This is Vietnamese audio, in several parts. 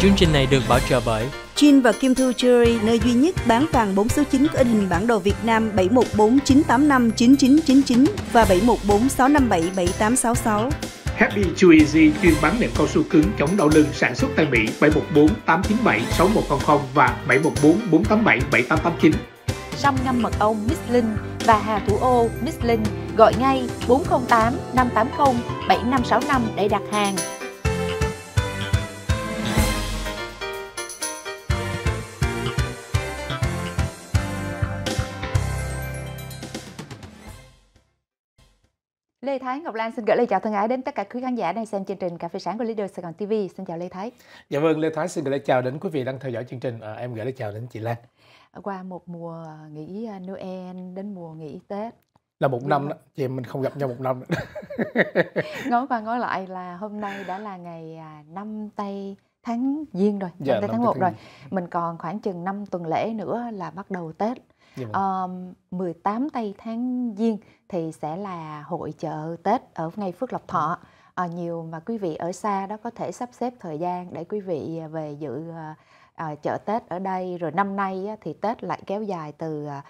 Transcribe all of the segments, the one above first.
Chương trình này được bảo trợ bởi Chin và Kim Thu Jewelry, nơi duy nhất bán vàng 4 số 9 có in hình bản đồ Việt Nam 7149859999 và 7146577866. Happy Chew Easy chuyên bán nệm cao su cứng chống đau lưng sản xuất tại Mỹ 7148976100 và 7144877889. 487 ngâm mật ong Miss Linh và Hà Thủ Ô Miss Linh gọi ngay 4085807565 để đặt hàng. Lê Thái Ngọc Lan xin gửi lời chào thân ái đến tất cả quý khán giả đang xem chương trình Cà phê sáng của Leader Sài Gòn TV. Xin chào Lê Thái. Dạ vâng, Lê Thái xin gửi lời chào đến quý vị đang theo dõi chương trình. À, em gửi lời chào đến chị Lan. Qua một mùa nghỉ à, Noel đến mùa nghỉ Tết. Là một năm đó, chị em mình không gặp nhau một năm. ngó qua ngó lại là hôm nay đã là ngày 5 à, tây tháng Giêng rồi, dạ, 5 tây tháng 1 rồi. Mình còn khoảng chừng 5 tuần lễ nữa là bắt đầu Tết. Dạ, vâng. um, 18 tây tháng Giêng thì sẽ là hội chợ Tết ở ngay Phước Lộc Thọ. À, nhiều mà quý vị ở xa đó có thể sắp xếp thời gian để quý vị à, về dự à, à, chợ Tết ở đây. Rồi năm nay á, thì Tết lại kéo dài từ à,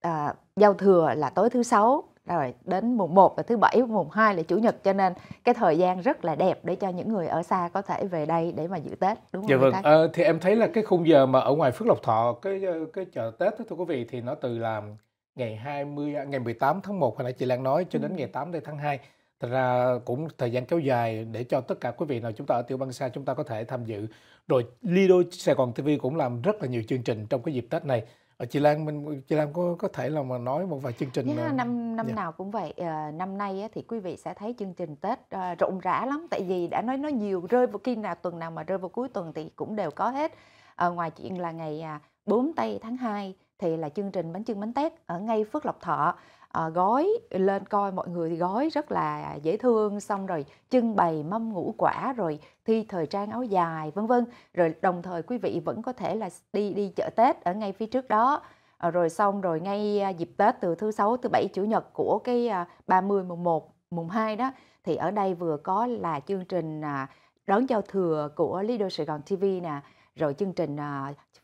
à giao thừa là tối thứ sáu rồi đến mùng 1 và thứ bảy mùng 2 là chủ nhật cho nên cái thời gian rất là đẹp để cho những người ở xa có thể về đây để mà dự Tết đúng không? Dạ vâng. À, thì em thấy là cái khung giờ mà ở ngoài Phước Lộc Thọ cái cái chợ Tết đó thưa quý vị thì nó từ làm ngày 20 à, ngày 18 tháng 1 hồi nãy chị Lan nói cho đến ừ. ngày 8 tháng 2 Thật ra cũng thời gian kéo dài để cho tất cả quý vị nào chúng ta ở tiểu bang xa chúng ta có thể tham dự. Rồi Lido Sài Gòn TV cũng làm rất là nhiều chương trình trong cái dịp Tết này. Ở ờ, chị Lan mình chị Lan có có thể là mà nói một vài chương trình. Yeah, dạ, năm năm yeah. Dạ. nào cũng vậy. À, năm nay á, thì quý vị sẽ thấy chương trình Tết à, ờ, rộng rã lắm. Tại vì đã nói nó nhiều rơi vào khi nào tuần nào mà rơi vào cuối tuần thì cũng đều có hết. À, ngoài chuyện là ngày 4 à, tây tháng 2 thì là chương trình bánh trưng bánh tét ở ngay Phước Lộc Thọ à, gói lên coi mọi người thì gói rất là dễ thương xong rồi trưng bày mâm ngũ quả rồi thi thời trang áo dài vân vân rồi đồng thời quý vị vẫn có thể là đi đi chợ Tết ở ngay phía trước đó à, rồi xong rồi ngay à, dịp Tết từ thứ sáu thứ bảy chủ nhật của cái 30 à, mùng 1 mùng 2 đó thì ở đây vừa có là chương trình à, đón giao thừa của Lido Sài Gòn TV nè rồi chương trình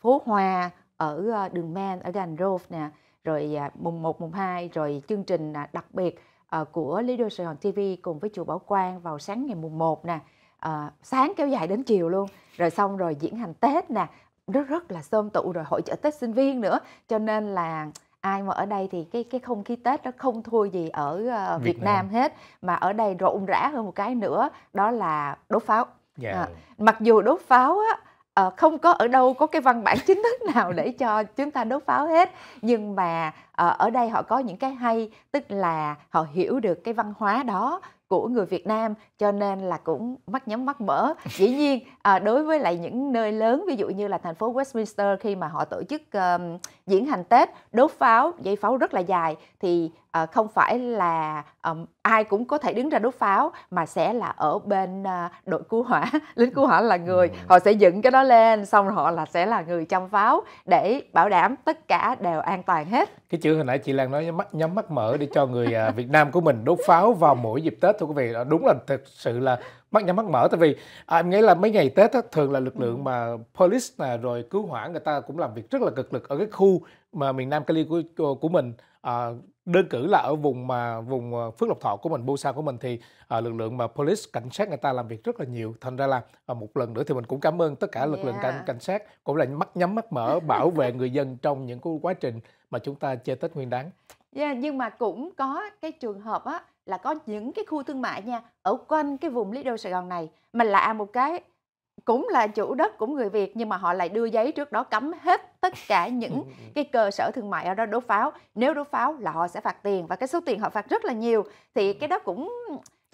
phố hoa ở ờ, đường Man ở Grand Rove nè rồi à, mùng 1, mùng 2 rồi chương trình à, đặc biệt ờ, của Lido Sài Gòn TV cùng với chùa Bảo Quang vào sáng ngày mùng 1 nè à, sáng kéo dài đến chiều luôn rồi xong rồi diễn hành Tết nè rất rất là xôm tụ rồi hội chợ Tết sinh viên nữa cho nên là ai mà ở đây thì cái cái không khí Tết nó không thua gì ở Việt, Việt Nam. Nam hết mà ở đây rộn rã hơn một cái nữa đó là đốt pháo yeah. Dạ. à, mặc dù đốt pháo á uh, không có ở đâu có cái văn bản chính thức nào để cho chúng ta đốt pháo hết nhưng mà uh, ở đây họ có những cái hay tức là họ hiểu được cái văn hóa đó của người Việt Nam cho nên là cũng mắt nhắm mắt mở dĩ nhiên à, đối với lại những nơi lớn ví dụ như là thành phố Westminster khi mà họ tổ chức um, diễn hành Tết đốt pháo dây pháo rất là dài thì uh, không phải là um, ai cũng có thể đứng ra đốt pháo mà sẽ là ở bên uh, đội cứu hỏa lính cứu hỏa là ừ. người họ sẽ dựng cái đó lên xong rồi họ là sẽ là người trong pháo để bảo đảm tất cả đều an toàn hết cái chữ hồi nãy chị Lan nói nhắm mắt, nhắm mắt mở để cho người uh, Việt Nam của mình đốt pháo vào mỗi dịp Tết thưa quý vị đúng là thực sự là mắt nhắm mắt mở tại vì à, em nghĩ là mấy ngày tết á, thường là lực ừ. lượng mà police nè rồi cứu hỏa người ta cũng làm việc rất là cực lực ở cái khu mà miền nam cali của của mình à, đơn cử là ở vùng mà vùng à, phước lộc thọ của mình busa của mình thì à, lực lượng mà police cảnh sát người ta làm việc rất là nhiều thành ra là à, một lần nữa thì mình cũng cảm ơn tất cả lực yeah. lượng cảnh cảnh sát cũng là mắt nhắm mắt mở bảo vệ người dân trong những cái quá trình mà chúng ta chơi tết nguyên đáng yeah, nhưng mà cũng có cái trường hợp á là có những cái khu thương mại nha ở quanh cái vùng Lido Sài Gòn này mà lạ một cái cũng là chủ đất cũng người Việt nhưng mà họ lại đưa giấy trước đó cấm hết tất cả những ừ. cái cơ sở thương mại ở đó đốt pháo nếu đốt pháo là họ sẽ phạt tiền và cái số tiền họ phạt rất là nhiều thì ừ. cái đó cũng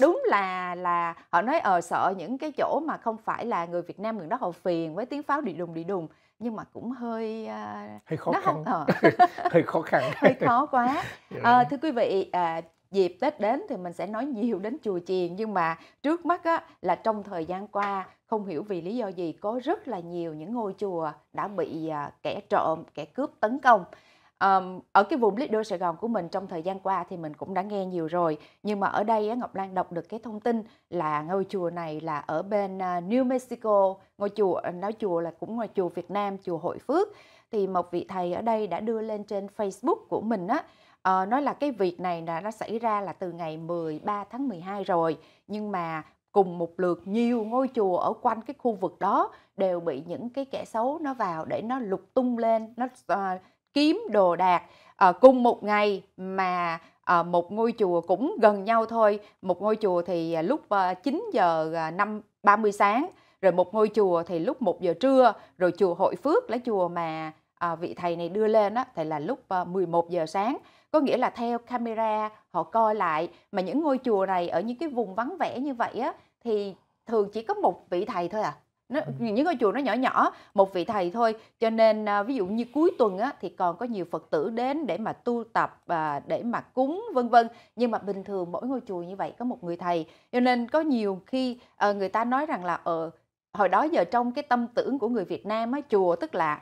đúng là là họ nói ờ sợ những cái chỗ mà không phải là người Việt Nam người đó họ phiền với tiếng pháo đi đùng đi đùng nhưng mà cũng hơi uh, hơi khó nó khăn không, ờ, uh. hơi khó khăn hơi khó quá uh, thưa quý vị uh, dịp Tết đến thì mình sẽ nói nhiều đến chùa chiền nhưng mà trước mắt á, là trong thời gian qua không hiểu vì lý do gì có rất là nhiều những ngôi chùa đã bị à, kẻ trộm, kẻ cướp tấn công. ở cái vùng leader Sài Gòn của mình trong thời gian qua thì mình cũng đã nghe nhiều rồi nhưng mà ở đây Ngọc Lan đọc được cái thông tin là ngôi chùa này là ở bên à, New Mexico ngôi chùa à, nói chùa là cũng ngôi chùa Việt Nam chùa Hội Phước thì một vị thầy ở đây đã đưa lên trên Facebook của mình á Ờ, nói là cái việc này là nó xảy ra là từ ngày 13 tháng 12 rồi nhưng mà cùng một lượt nhiều ngôi chùa ở quanh cái khu vực đó đều bị những cái kẻ xấu nó vào để nó lục tung lên nó uh, kiếm đồ đạc uh, cùng một ngày mà À, một ngôi chùa cũng gần nhau thôi một ngôi chùa thì lúc 9 giờ 5 30 sáng rồi một ngôi chùa thì lúc 1 giờ trưa rồi chùa Hội Phước là chùa mà à, vị thầy này đưa lên đó thì là lúc 11 giờ sáng có nghĩa là theo camera họ coi lại mà những ngôi chùa này ở những cái vùng vắng vẻ như vậy á thì thường chỉ có một vị thầy thôi à nó, những ngôi chùa nó nhỏ nhỏ một vị thầy thôi cho nên à, ví dụ như cuối tuần á, thì còn có nhiều phật tử đến để mà tu tập và để mà cúng vân vân nhưng mà bình thường mỗi ngôi chùa như vậy có một người thầy cho nên có nhiều khi à, người ta nói rằng là ở ờ, hồi đó giờ trong cái tâm tưởng của người Việt Nam á chùa tức là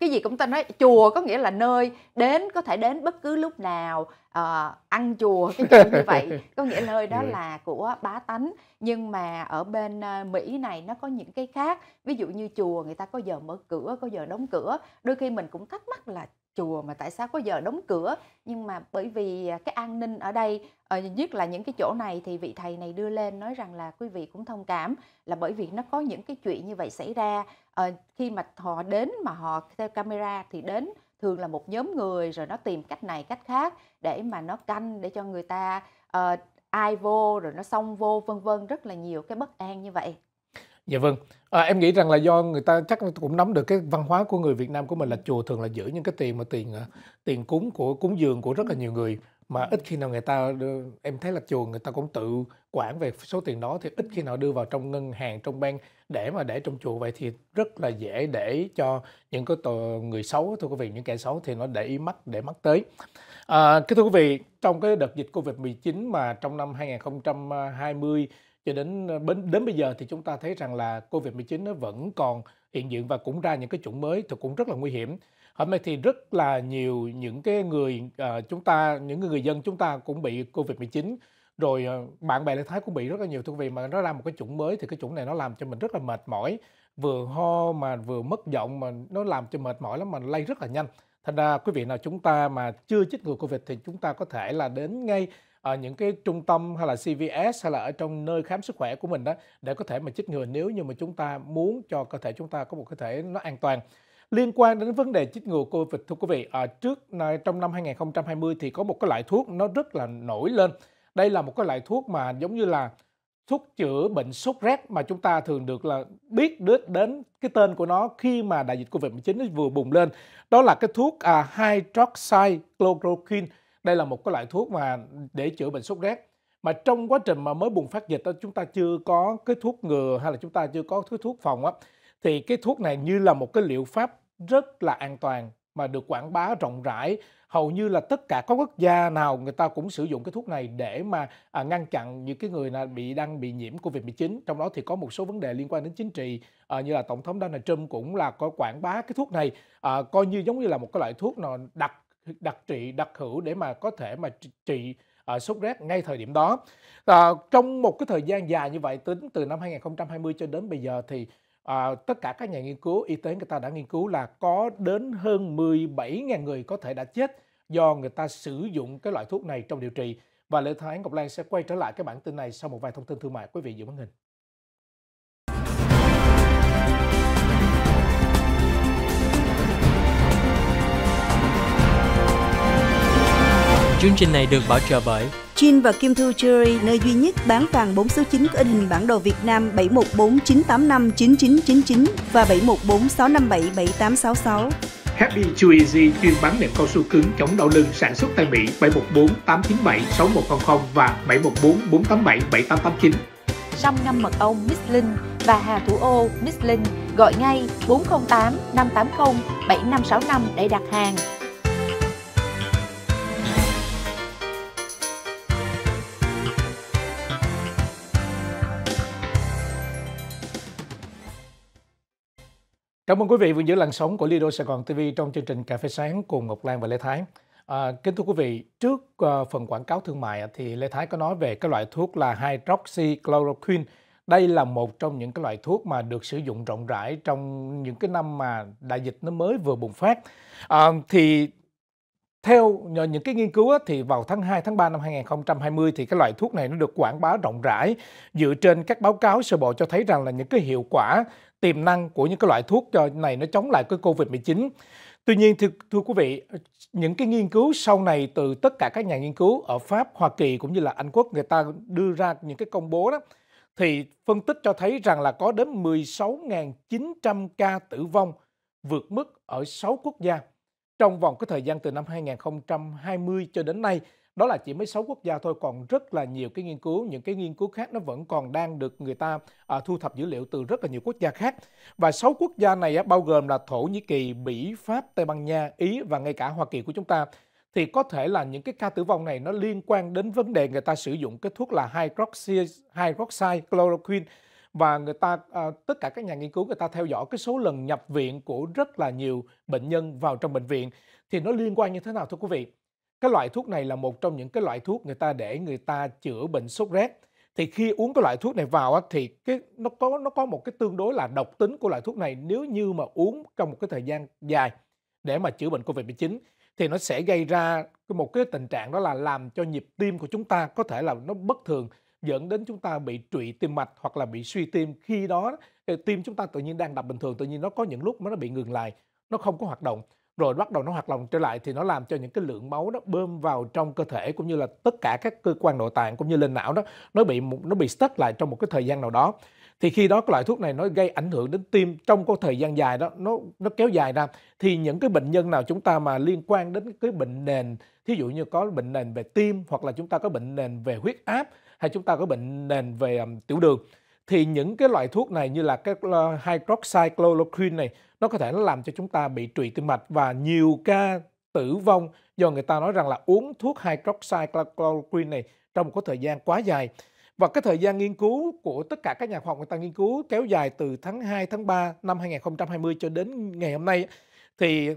cái gì cũng tên nói chùa có nghĩa là nơi đến có thể đến bất cứ lúc nào uh, ăn chùa cái chuyện như vậy có nghĩa nơi đó là của bá tánh nhưng mà ở bên ờ, mỹ này nó có những cái khác ví dụ như chùa người ta có giờ mở cửa có giờ đóng cửa đôi khi mình cũng thắc mắc là chùa mà tại sao có giờ đóng cửa nhưng mà bởi vì à, cái an ninh ở đây ờ, nhất là những cái chỗ này thì vị thầy này đưa lên nói rằng là quý vị cũng thông cảm là bởi vì nó có những cái chuyện như vậy xảy ra ờ, khi mà họ đến mà họ theo camera thì đến thường là một nhóm người rồi nó tìm cách này cách khác để mà nó canh để cho người ta ờ, ai vô rồi nó xong vô vân vân rất là nhiều cái bất an như vậy Dạ vâng. À, em nghĩ rằng là do người ta chắc cũng nắm được cái văn hóa của người Việt Nam của mình là chùa thường là giữ những cái tiền mà tiền à, tiền cúng của cúng dường của rất là nhiều người mà ít khi nào người ta em thấy là chùa người ta cũng tự quản về số tiền đó thì ít khi nào đưa vào trong ngân hàng trong bank để mà để trong chùa vậy thì rất là dễ để cho những cái tờ, người xấu thưa quý vị những kẻ xấu thì nó để ý mắt để mắt tới à, cái thưa quý vị trong cái đợt dịch covid 19 mà trong năm 2020 cho đến đến, ờ, đến bây giờ thì chúng ta thấy rằng là Covid-19 nó vẫn còn hiện diện và cũng ra những cái chủng mới thì cũng rất là nguy hiểm. Hôm nay thì rất là nhiều những cái người uh, chúng ta những người dân chúng ta cũng bị Covid-19 rồi uh, bạn bè lê thái cũng bị rất là nhiều thưa quý vị mà nó ra một cái chủng mới thì cái chủng này nó làm cho mình rất là mệt mỏi vừa ho mà vừa mất giọng mà nó làm cho mệt mỏi lắm mà lây rất là nhanh thành ra quý vị nào chúng ta mà chưa chích ngừa covid thì chúng ta có thể là đến ngay à, những cái trung tâm hay là CVS hay là ở trong nơi khám sức khỏe của mình đó để có thể mà chích ngừa nếu như mà chúng ta muốn cho cơ thể chúng ta có một cơ thể nó an toàn liên quan đến vấn đề chích ngừa Covid thưa quý vị à, trước trong năm 2020 thì có một cái loại thuốc nó rất là nổi lên đây là một cái loại thuốc mà giống như là thuốc chữa bệnh sốt rét mà chúng ta thường được là biết đến cái tên của nó khi mà đại dịch Covid-19 vừa bùng lên. Đó là cái thuốc à, hydroxychloroquine đây là một cái loại thuốc mà để chữa bệnh sốt rét mà trong quá trình mà mới bùng phát dịch đó chúng ta chưa có cái thuốc ngừa hay là chúng ta chưa có cái thuốc phòng á thì cái thuốc này như là một cái liệu pháp rất là an toàn mà được quảng bá rộng rãi hầu như là tất cả các quốc gia nào người ta cũng sử dụng cái thuốc này để mà à, ngăn chặn những cái người nào bị đang bị nhiễm Covid-19 trong đó thì có một số vấn đề liên quan đến chính trị à, như là tổng thống Donald Trump cũng là có quảng bá cái thuốc này à, coi như giống như là một cái loại thuốc nào đặc đặc trị đặc hữu để mà có thể mà trị uh, sốt rét ngay thời điểm đó uh, trong một cái thời gian dài như vậy tính từ năm 2020 cho đến bây giờ thì À, tất cả các nhà nghiên cứu y tế người ta đã nghiên cứu là có đến hơn 17.000 người có thể đã chết do người ta sử dụng cái loại thuốc này trong điều trị. Và Lê Thái Ngọc Lan sẽ quay trở lại cái bản tin này sau một vài thông tin thương mại quý vị giữ màn hình. Chương trình này được bảo trợ bởi Chin và Kim Thu Jewelry, nơi duy nhất bán vàng 4 số 9 có in hình bản đồ Việt Nam 7149859999 và 7146577866. Happy Chew Easy chuyên bán nệm cao su cứng chống đau lưng sản xuất tại Mỹ 714 897 6100 và 714 487 7889. Sâm ngâm mật ong Miss Linh và Hà Thủ Ô Miss Linh gọi ngay 408 580 7565 để đặt hàng. Cảm ơn quý vị vừa giữ làn sóng của Lido Sài Gòn TV trong chương trình Cà phê sáng cùng Ngọc Lan và Lê Thái. À, kính thưa quý vị, trước uh, phần quảng cáo thương mại à, thì Lê Thái có nói về cái loại thuốc là hydroxychloroquine. Đây là một trong những cái loại thuốc mà được sử dụng rộng rãi trong những cái năm mà đại dịch nó mới vừa bùng phát. À, thì theo những cái nghiên cứu á, thì vào tháng 2, tháng 3 năm 2020 thì cái loại thuốc này nó được quảng bá rộng rãi dựa trên các báo cáo sơ bộ cho thấy rằng là những cái hiệu quả tiềm năng của những cái loại thuốc cho này nó chống lại cái Covid-19. Tuy nhiên thưa, thưa quý vị, những cái nghiên cứu sau này từ tất cả các nhà nghiên cứu ở Pháp, Hoa Kỳ cũng như là Anh Quốc người ta đưa ra những cái công bố đó thì phân tích cho thấy rằng là có đến 16.900 ca tử vong vượt mức ở 6 quốc gia trong vòng cái thời gian từ năm 2020 cho đến nay đó là chỉ mới 6 quốc gia thôi còn rất là nhiều cái nghiên cứu những cái nghiên cứu khác nó vẫn còn đang được người ta à, thu thập dữ liệu từ rất là nhiều quốc gia khác và 6 quốc gia này á, bao gồm là Thổ Nhĩ Kỳ, Bỉ, Pháp, Tây Ban Nha, Ý và ngay cả Hoa Kỳ của chúng ta thì có thể là những cái ca tử vong này nó liên quan đến vấn đề người ta sử dụng cái thuốc là hydroxy, hydroxide chloroquine và người ta à, tất cả các nhà nghiên cứu người ta theo dõi cái số lần nhập viện của rất là nhiều bệnh nhân vào trong bệnh viện thì nó liên quan như thế nào thưa quý vị cái loại thuốc này là một trong những cái loại thuốc người ta để người ta chữa bệnh sốt rét thì khi uống cái loại thuốc này vào thì cái nó có nó có một cái tương đối là độc tính của loại thuốc này nếu như mà uống trong một cái thời gian dài để mà chữa bệnh Covid-19 thì nó sẽ gây ra một cái tình trạng đó là làm cho nhịp tim của chúng ta có thể là nó bất thường dẫn đến chúng ta bị trụy tim mạch hoặc là bị suy tim khi đó ờ, tim chúng ta tự nhiên đang đập bình thường tự nhiên nó có những lúc mà nó bị ngừng lại nó không có hoạt động rồi bắt đầu nó hoạt động trở lại thì nó làm cho những cái lượng máu nó bơm vào trong cơ thể cũng như là tất cả các cơ quan nội tạng cũng như lên não đó nó bị nó bị stuck lại trong một cái thời gian nào đó thì khi đó cái loại thuốc này nó gây ảnh hưởng đến tim trong cái thời gian dài đó nó nó kéo dài ra thì những cái bệnh nhân nào chúng ta mà liên quan đến cái bệnh nền thí dụ như có bệnh nền về tim hoặc là chúng ta có bệnh nền về huyết áp hay chúng ta có bệnh nền về um, tiểu đường thì những cái loại thuốc này như là cái uh, hydroxychloroquine này nó có thể nó làm cho chúng ta bị trụy tim mạch và nhiều ca tử vong do người ta nói rằng là uống thuốc hydroxychloroquine này trong một cái thời gian quá dài. Và cái thời gian nghiên cứu của tất cả các nhà khoa học người ta nghiên cứu kéo dài từ tháng 2, tháng 3 năm 2020 cho đến ngày hôm nay thì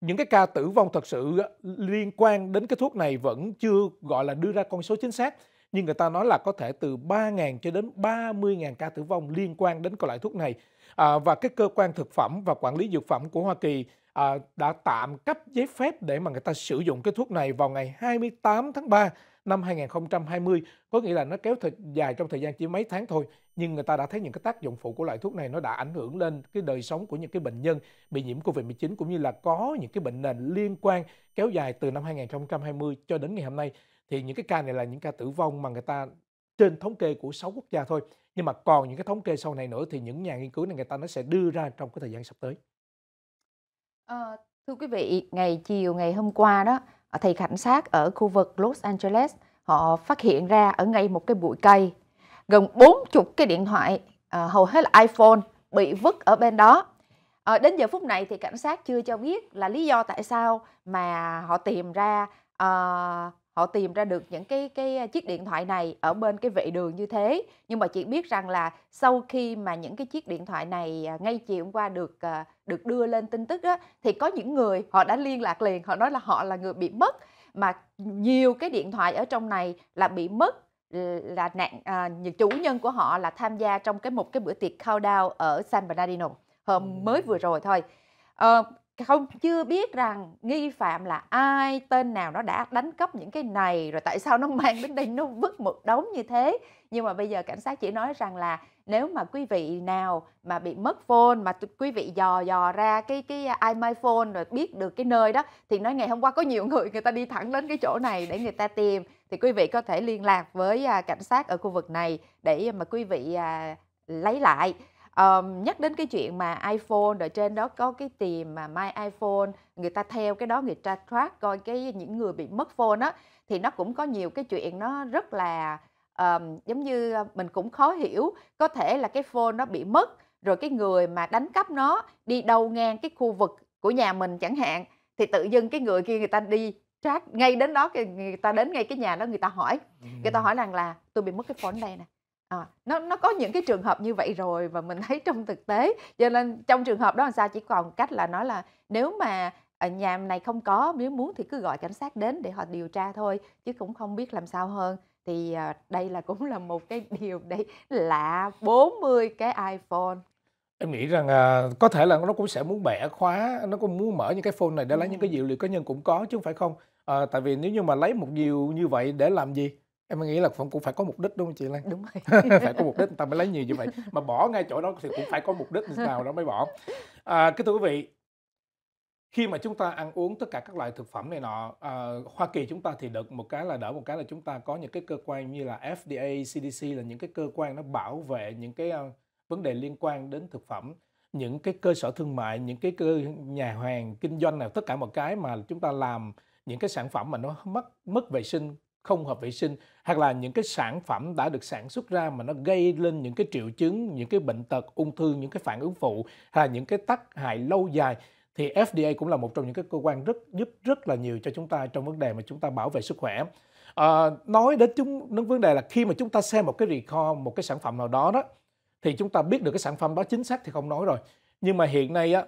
những cái ca tử vong thật sự liên quan đến cái thuốc này vẫn chưa gọi là đưa ra con số chính xác nhưng người ta nói là có thể từ 3.000 cho đến 30.000 ca tử vong liên quan đến loại thuốc này à, và cái cơ quan thực phẩm và quản lý dược phẩm của Hoa Kỳ à, đã tạm cấp giấy phép để mà người ta sử dụng cái thuốc này vào ngày 28 tháng 3 năm 2020 có nghĩa là nó kéo thật dài trong thời gian chỉ mấy tháng thôi nhưng người ta đã thấy những cái tác dụng phụ của loại thuốc này nó đã ảnh hưởng lên cái đời sống của những cái bệnh nhân bị nhiễm Covid-19 cũng như là có những cái bệnh nền liên quan kéo dài từ năm 2020 cho đến ngày hôm nay thì những cái ca này là những ca tử vong mà người ta trên thống kê của 6 quốc gia thôi nhưng mà còn những cái thống kê sau này nữa thì những nhà nghiên cứu này người ta nó sẽ đưa ra trong cái thời gian sắp tới à, thưa quý vị ngày chiều ngày hôm qua đó ờ, thì cảnh sát ở khu vực Los Angeles họ phát hiện ra ở ngay một cái bụi cây gần 40 cái điện thoại à, hầu hết là iPhone bị vứt ở bên đó à, đến giờ phút này thì cảnh sát chưa cho biết là lý do tại sao mà họ tìm ra à, họ tìm ra được những cái cái chiếc điện thoại này ở bên cái vệ đường như thế nhưng mà chị biết rằng là sau khi mà những cái chiếc điện thoại này à, ngay chiều hôm qua được à, được đưa lên tin tức đó, thì có những người họ đã liên lạc liền họ nói là họ là người bị mất mà nhiều cái điện thoại ở trong này là bị mất là nạn à, chủ nhân của họ là tham gia trong cái một cái bữa tiệc countdown ở San Bernardino hôm mới vừa rồi thôi à, không chưa biết rằng nghi phạm là ai tên nào nó đã đánh cắp những cái này rồi tại sao nó mang đến đây nó vứt một đống như thế nhưng mà bây giờ cảnh sát chỉ nói rằng là nếu mà quý vị nào mà bị mất phone mà quý vị dò dò ra cái cái ai my phone rồi biết được cái nơi đó thì nói ngày hôm qua có nhiều người người ta đi thẳng đến cái chỗ này để người ta tìm thì quý vị có thể liên lạc với à, cảnh sát ở khu vực này để mà quý vị à, lấy lại um, nhắc đến cái chuyện mà iPhone rồi trên đó có cái tìm mà My iPhone người ta theo cái đó người ta track coi cái những người bị mất phone á thì nó cũng có nhiều cái chuyện nó rất là um, giống như ờ, mình cũng khó hiểu có thể là cái phone nó bị mất rồi cái người mà đánh cắp nó đi đâu ngang cái khu vực của nhà mình chẳng hạn thì tự dưng cái người kia người ta đi track ngay đến đó người ta đến ngay cái nhà đó người ta hỏi người ta hỏi rằng là tôi bị mất cái phone đây nè À, nó nó có những cái trường hợp như vậy rồi và mình thấy trong thực tế cho nên trong trường hợp đó làm sao chỉ còn cách là nói là nếu mà ở nhà này không có nếu muốn thì cứ gọi cảnh sát đến để họ điều tra thôi chứ cũng không biết làm sao hơn thì ờ, đây là cũng là một cái điều đấy lạ 40 cái iPhone em nghĩ rằng à, có thể là nó cũng sẽ muốn bẻ khóa nó cũng muốn mở những cái phone này để lấy ừ. những cái dữ liệu cá nhân cũng có chứ không phải không à, tại vì nếu như mà lấy một điều như vậy để làm gì em nghĩ là cũng phải có mục đích đúng không chị Lan? Đúng rồi. phải có mục đích người ta mới lấy nhiều như vậy. Mà bỏ ngay chỗ đó thì cũng phải có mục đích nào đó mới bỏ. À, kính thưa quý vị, khi mà chúng ta ăn uống tất cả các loại thực phẩm này nọ, à, Hoa Kỳ chúng ta thì được một cái là đỡ một cái là chúng ta có những cái cơ quan như là FDA, CDC là những cái cơ quan nó bảo vệ những cái uh, vấn đề liên quan đến thực phẩm những cái cơ sở thương mại những cái cơ nhà hàng kinh doanh nào tất cả một cái mà chúng ta làm những cái sản phẩm mà nó mất mất vệ sinh không hợp vệ sinh hoặc là những cái sản phẩm đã được sản xuất ra mà nó gây lên những cái triệu chứng, những cái bệnh tật, ung thư, những cái phản ứng phụ hay là những cái tác hại lâu dài thì FDA cũng là một trong những cái cơ quan rất giúp rất là nhiều cho chúng ta trong vấn đề mà chúng ta bảo vệ sức khỏe. À, nói đến chúng đến vấn đề là khi mà chúng ta xem một cái recall một cái sản phẩm nào đó đó thì chúng ta biết được cái sản phẩm đó chính xác thì không nói rồi nhưng mà hiện nay á,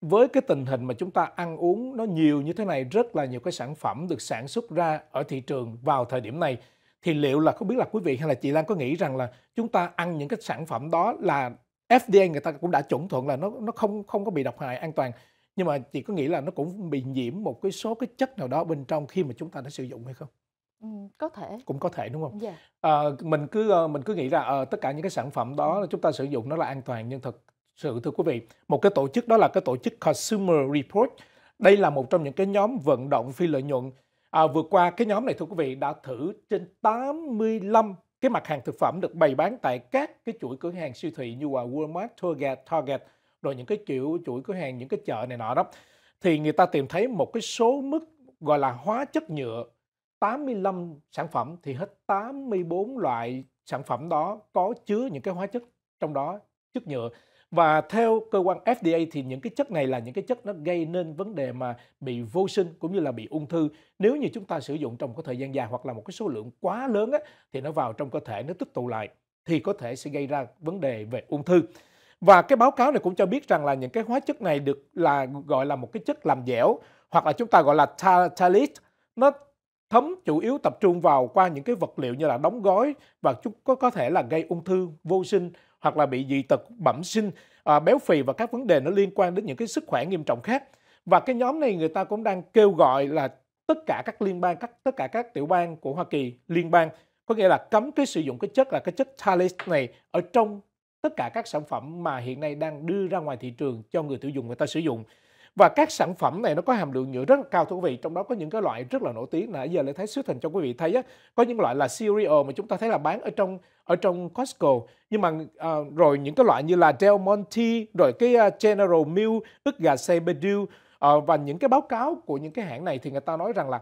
với cái tình hình mà chúng ta ăn uống nó nhiều như thế này rất là nhiều cái sản phẩm được sản xuất ra ở thị trường vào thời điểm này thì liệu là không biết là quý vị hay là chị Lan có nghĩ rằng là chúng ta ăn những cái sản phẩm đó là FDA người ta cũng đã chuẩn thuận là nó nó không không có bị độc hại an toàn nhưng mà chị có nghĩ là nó cũng bị nhiễm một cái số cái chất nào đó bên trong khi mà chúng ta đã sử dụng hay không? Ừ, có thể cũng có thể đúng không? Yeah. Dạ. À, ờ, mình cứ ờ, mình cứ nghĩ là à, ờ, tất cả những cái sản phẩm đó ừ. chúng ta sử dụng nó là an toàn nhưng thực sự thưa quý vị. Một cái tổ chức đó là cái tổ chức Consumer Report. Đây là một trong những cái nhóm vận động phi lợi nhuận. À, vừa qua cái nhóm này thưa quý vị đã thử trên 85 cái mặt hàng thực phẩm được bày bán tại các cái chuỗi cửa hàng siêu thị như là Walmart, Target, Target rồi những cái kiểu chuỗi cửa hàng những cái chợ này nọ đó thì người ta tìm thấy một cái số mức gọi là hóa chất nhựa 85 sản phẩm thì hết 84 loại sản phẩm đó có chứa những cái hóa chất trong đó chất nhựa và theo cơ quan FDA thì những cái chất này là những cái chất nó gây nên vấn đề mà bị vô sinh cũng như là bị ung thư nếu như chúng ta sử dụng trong cái thời gian dài hoặc là một cái số lượng quá lớn á, thì nó vào trong cơ thể nó tích tụ lại thì có thể sẽ gây ra vấn đề về ung thư và cái báo cáo này cũng cho biết rằng là những cái hóa chất này được là gọi là một cái chất làm dẻo hoặc là chúng ta gọi là talit nó thấm chủ yếu tập trung vào qua những cái vật liệu như là đóng gói và chúng có có thể là gây ung thư vô sinh hoặc là bị dị tật bẩm sinh, à, béo phì và các vấn đề nó liên quan đến những cái sức khỏe nghiêm trọng khác. Và cái nhóm này người ta cũng đang kêu gọi là tất cả các liên bang, các tất cả các tiểu bang của Hoa Kỳ, liên bang có nghĩa là cấm cái sử dụng cái chất là cái chất talis này ở trong tất cả các sản phẩm mà hiện nay đang đưa ra ngoài thị trường cho người tiêu dùng người ta sử dụng và các sản phẩm này nó có hàm lượng nhựa rất là cao thưa quý vị trong đó có những cái loại rất là nổi tiếng nãy giờ lại thấy xuất hình cho quý vị thấy á có những loại là cereal mà chúng ta thấy là bán ở trong ở trong Costco nhưng mà à, rồi những cái loại như là Del Monte rồi cái uh, General Mills ức gà xay Bedou ờ, và những cái báo cáo của những cái hãng này thì người ta nói rằng là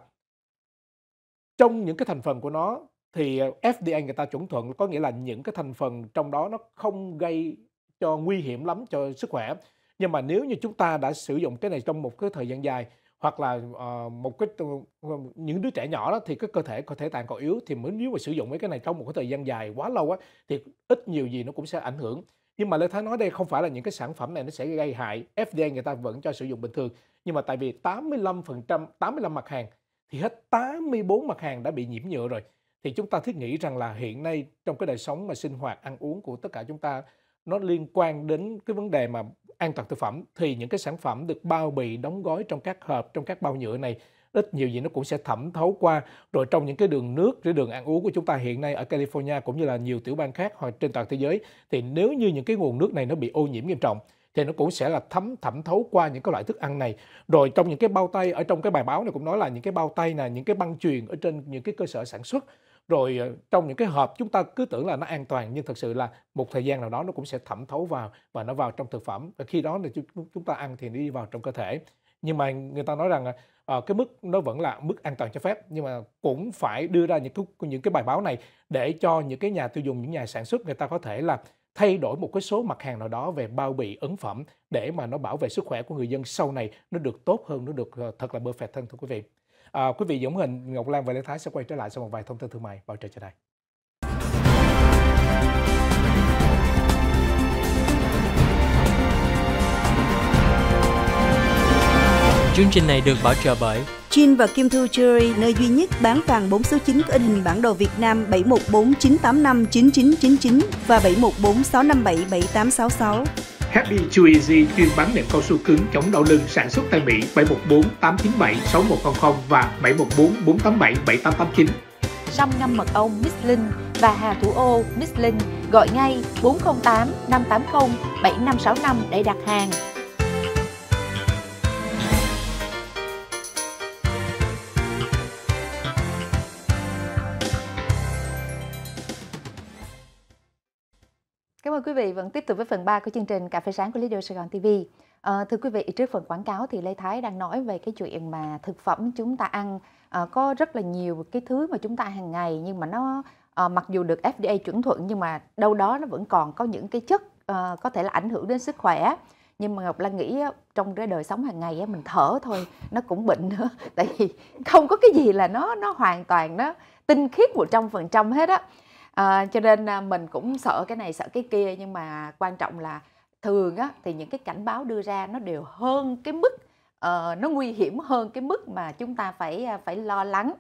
trong những cái thành phần của nó thì FDA người ta chuẩn thuận có nghĩa là những cái thành phần trong đó nó không gây cho nguy hiểm lắm cho sức khỏe nhưng mà nếu như chúng ta đã sử dụng cái này trong một cái thời gian dài hoặc là uh, một cái ờ, những đứa trẻ nhỏ đó thì cái cơ thể có thể tàn còn yếu thì mới nếu mà sử dụng mấy cái này trong một cái thời gian dài quá lâu á thì ít nhiều gì nó cũng sẽ ảnh hưởng nhưng mà lê thái nói đây không phải là những cái sản phẩm này nó sẽ gây hại fda người ta vẫn cho sử dụng bình thường nhưng mà tại vì 85% 85 mặt hàng thì hết 84 mặt hàng đã bị nhiễm nhựa rồi thì chúng ta thiết nghĩ rằng là hiện nay trong cái đời sống mà sinh hoạt ăn uống của tất cả chúng ta nó liên quan đến cái vấn đề mà an toàn thực phẩm thì những cái sản phẩm được bao bì đóng gói trong các hộp trong các bao nhựa này ít nhiều gì nó cũng sẽ thẩm thấu qua rồi trong những cái đường nước cái đường ăn uống của chúng ta hiện nay ở California cũng như là nhiều tiểu bang khác hoặc trên toàn thế giới thì nếu như những cái nguồn nước này nó bị ô nhiễm nghiêm trọng thì nó cũng sẽ là thấm thẩm thấu qua những cái loại thức ăn này rồi trong những cái bao tay ở trong cái bài báo này cũng nói là những cái bao tay là những cái băng truyền ở trên những cái cơ sở sản xuất rồi ờ, trong những cái hộp chúng ta cứ tưởng là nó an toàn nhưng thực sự là một thời gian nào đó nó cũng sẽ thẩm thấu vào và nó vào trong thực phẩm và khi đó thì chúng ta ăn thì nó đi vào trong cơ thể nhưng mà người ta nói rằng à, cái mức nó vẫn là mức an toàn cho phép nhưng mà cũng phải đưa ra những cái, những cái bài báo này để cho những cái nhà tiêu dùng những nhà sản xuất người ta có thể là thay đổi một cái số mặt hàng nào đó về bao bì ấn phẩm để mà nó bảo vệ sức khỏe của người dân sau này nó được tốt hơn nó được thật là bơ perfect thân thưa quý vị À, quý vị Dũng Hình, Ngọc Lan và Lê Thái sẽ quay trở lại sau một vài thông tin thương mại. Bảo trợ cho đây. Chương trình này được bảo trợ bởi Chin và Kim Thu Jewelry, nơi duy nhất bán vàng 4 số 9 có in hình bản đồ Việt Nam 7149859999 và 7146577866. Happy Chew Easy chuyên bán nệm cao su cứng chống đau lưng sản xuất tại Mỹ 714 897 6100 và 714 487 7889. Sâm ngâm mật ong Miss Linh và Hà Thủ Ô Miss Linh gọi ngay 408 580 7565 để đặt hàng. ơn quý vị vẫn tiếp tục với phần 3 của chương trình Cà phê sáng của Lido Sài Gòn TV. À, ờ, thưa quý vị, trước phần quảng cáo thì Lê Thái đang nói về cái chuyện mà thực phẩm chúng ta ăn à, có rất là nhiều cái thứ mà chúng ta hàng ngày nhưng mà nó à, mặc dù được FDA chuẩn thuận nhưng mà đâu đó nó vẫn còn có những cái chất à, có thể là ảnh hưởng đến sức khỏe nhưng mà ngọc lan nghĩ trong cái đời sống hàng ngày mình thở thôi nó cũng bệnh nữa tại vì không có cái gì là nó nó hoàn toàn nó tinh khiết một trăm phần trăm hết á à, cho nên à, mình cũng sợ cái này sợ cái kia nhưng mà quan trọng là thường á, thì những cái cảnh báo đưa ra nó đều hơn cái mức uh, nó nguy hiểm hơn cái mức mà chúng ta phải à, phải lo lắng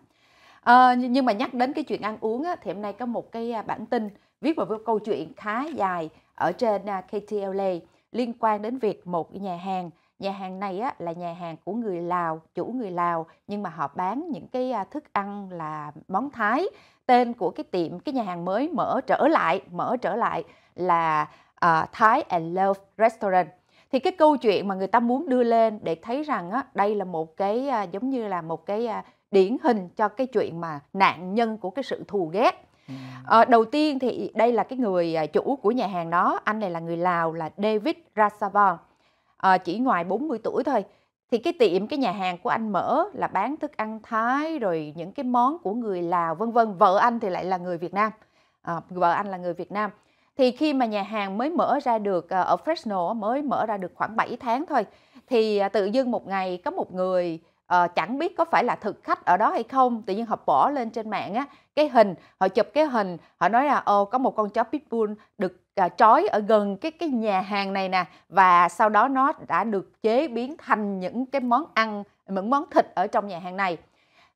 À, nhưng mà nhắc đến cái chuyện ăn uống á, thì hôm nay có một cái à, bản tin viết vào câu chuyện khá dài ở trên KTLA liên quan đến việc một nhà hàng nhà hàng này á, là nhà hàng của người Lào chủ người Lào nhưng mà họ bán những cái à, thức ăn là món Thái tên của cái tiệm cái nhà hàng mới mở trở lại mở trở lại là uh, Thái and Love Restaurant thì cái câu chuyện mà người ta muốn đưa lên để thấy rằng á, đây là một cái à, giống như là một cái à, điển hình cho cái chuyện mà nạn nhân của cái sự thù ghét à, đầu tiên thì đây là cái người à, chủ của nhà hàng đó anh này là người lào là david Rasavon à, chỉ ngoài 40 tuổi thôi thì cái tiệm cái nhà hàng của anh mở là bán thức ăn Thái rồi những cái món của người Lào vân vân vợ anh thì lại là người Việt Nam à, vợ anh là người Việt Nam thì khi mà nhà hàng mới mở ra được ờ, ở Fresno mới mở ra được khoảng 7 tháng thôi thì à, tự dưng một ngày có một người uh, chẳng biết có phải là thực khách ở đó hay không tự nhiên họ bỏ lên trên mạng á cái hình họ chụp cái hình họ nói là ô có một con chó pitbull được uh, trói ở gần cái cái nhà hàng này nè và sau đó nó đã được chế biến thành những cái món ăn những món thịt ở trong nhà hàng này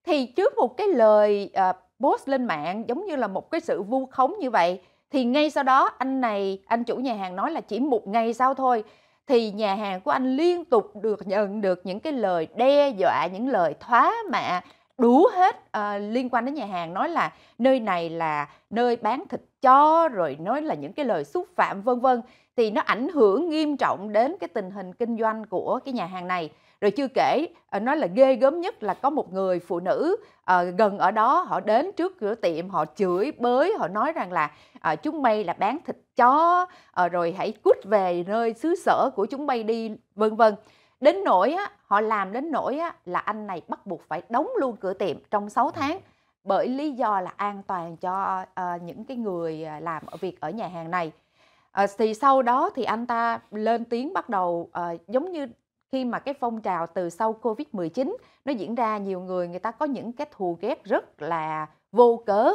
thì trước một cái lời uh, post lên mạng giống như là một cái sự vu khống như vậy thì ngay sau đó anh này anh chủ nhà hàng nói là chỉ một ngày sau thôi thì nhà hàng của anh liên tục được nhận được những cái lời đe dọa những lời thóa mạ đủ hết uh, liên quan đến nhà hàng nói là nơi này là nơi bán thịt cho rồi nói là những cái lời xúc phạm vân vân thì nó ảnh hưởng nghiêm trọng đến cái tình hình kinh doanh của cái nhà hàng này rồi chưa kể ờ, nói là ghê gớm nhất là có một người phụ nữ à, gần ở đó họ đến trước cửa tiệm họ chửi bới họ nói rằng là à, chúng mày là bán thịt chó à, rồi hãy cút về nơi xứ sở của chúng mày đi vân vân đến nỗi á, họ làm đến nỗi á, là anh này bắt buộc phải đóng luôn cửa tiệm trong 6 tháng bởi lý do là an toàn cho à, những cái người làm việc ở nhà hàng này à, thì sau đó thì anh ta lên tiếng bắt đầu à, giống như khi mà cái phong trào từ sau Covid-19 nó diễn ra nhiều người người ta có những cái thù ghét rất là vô cớ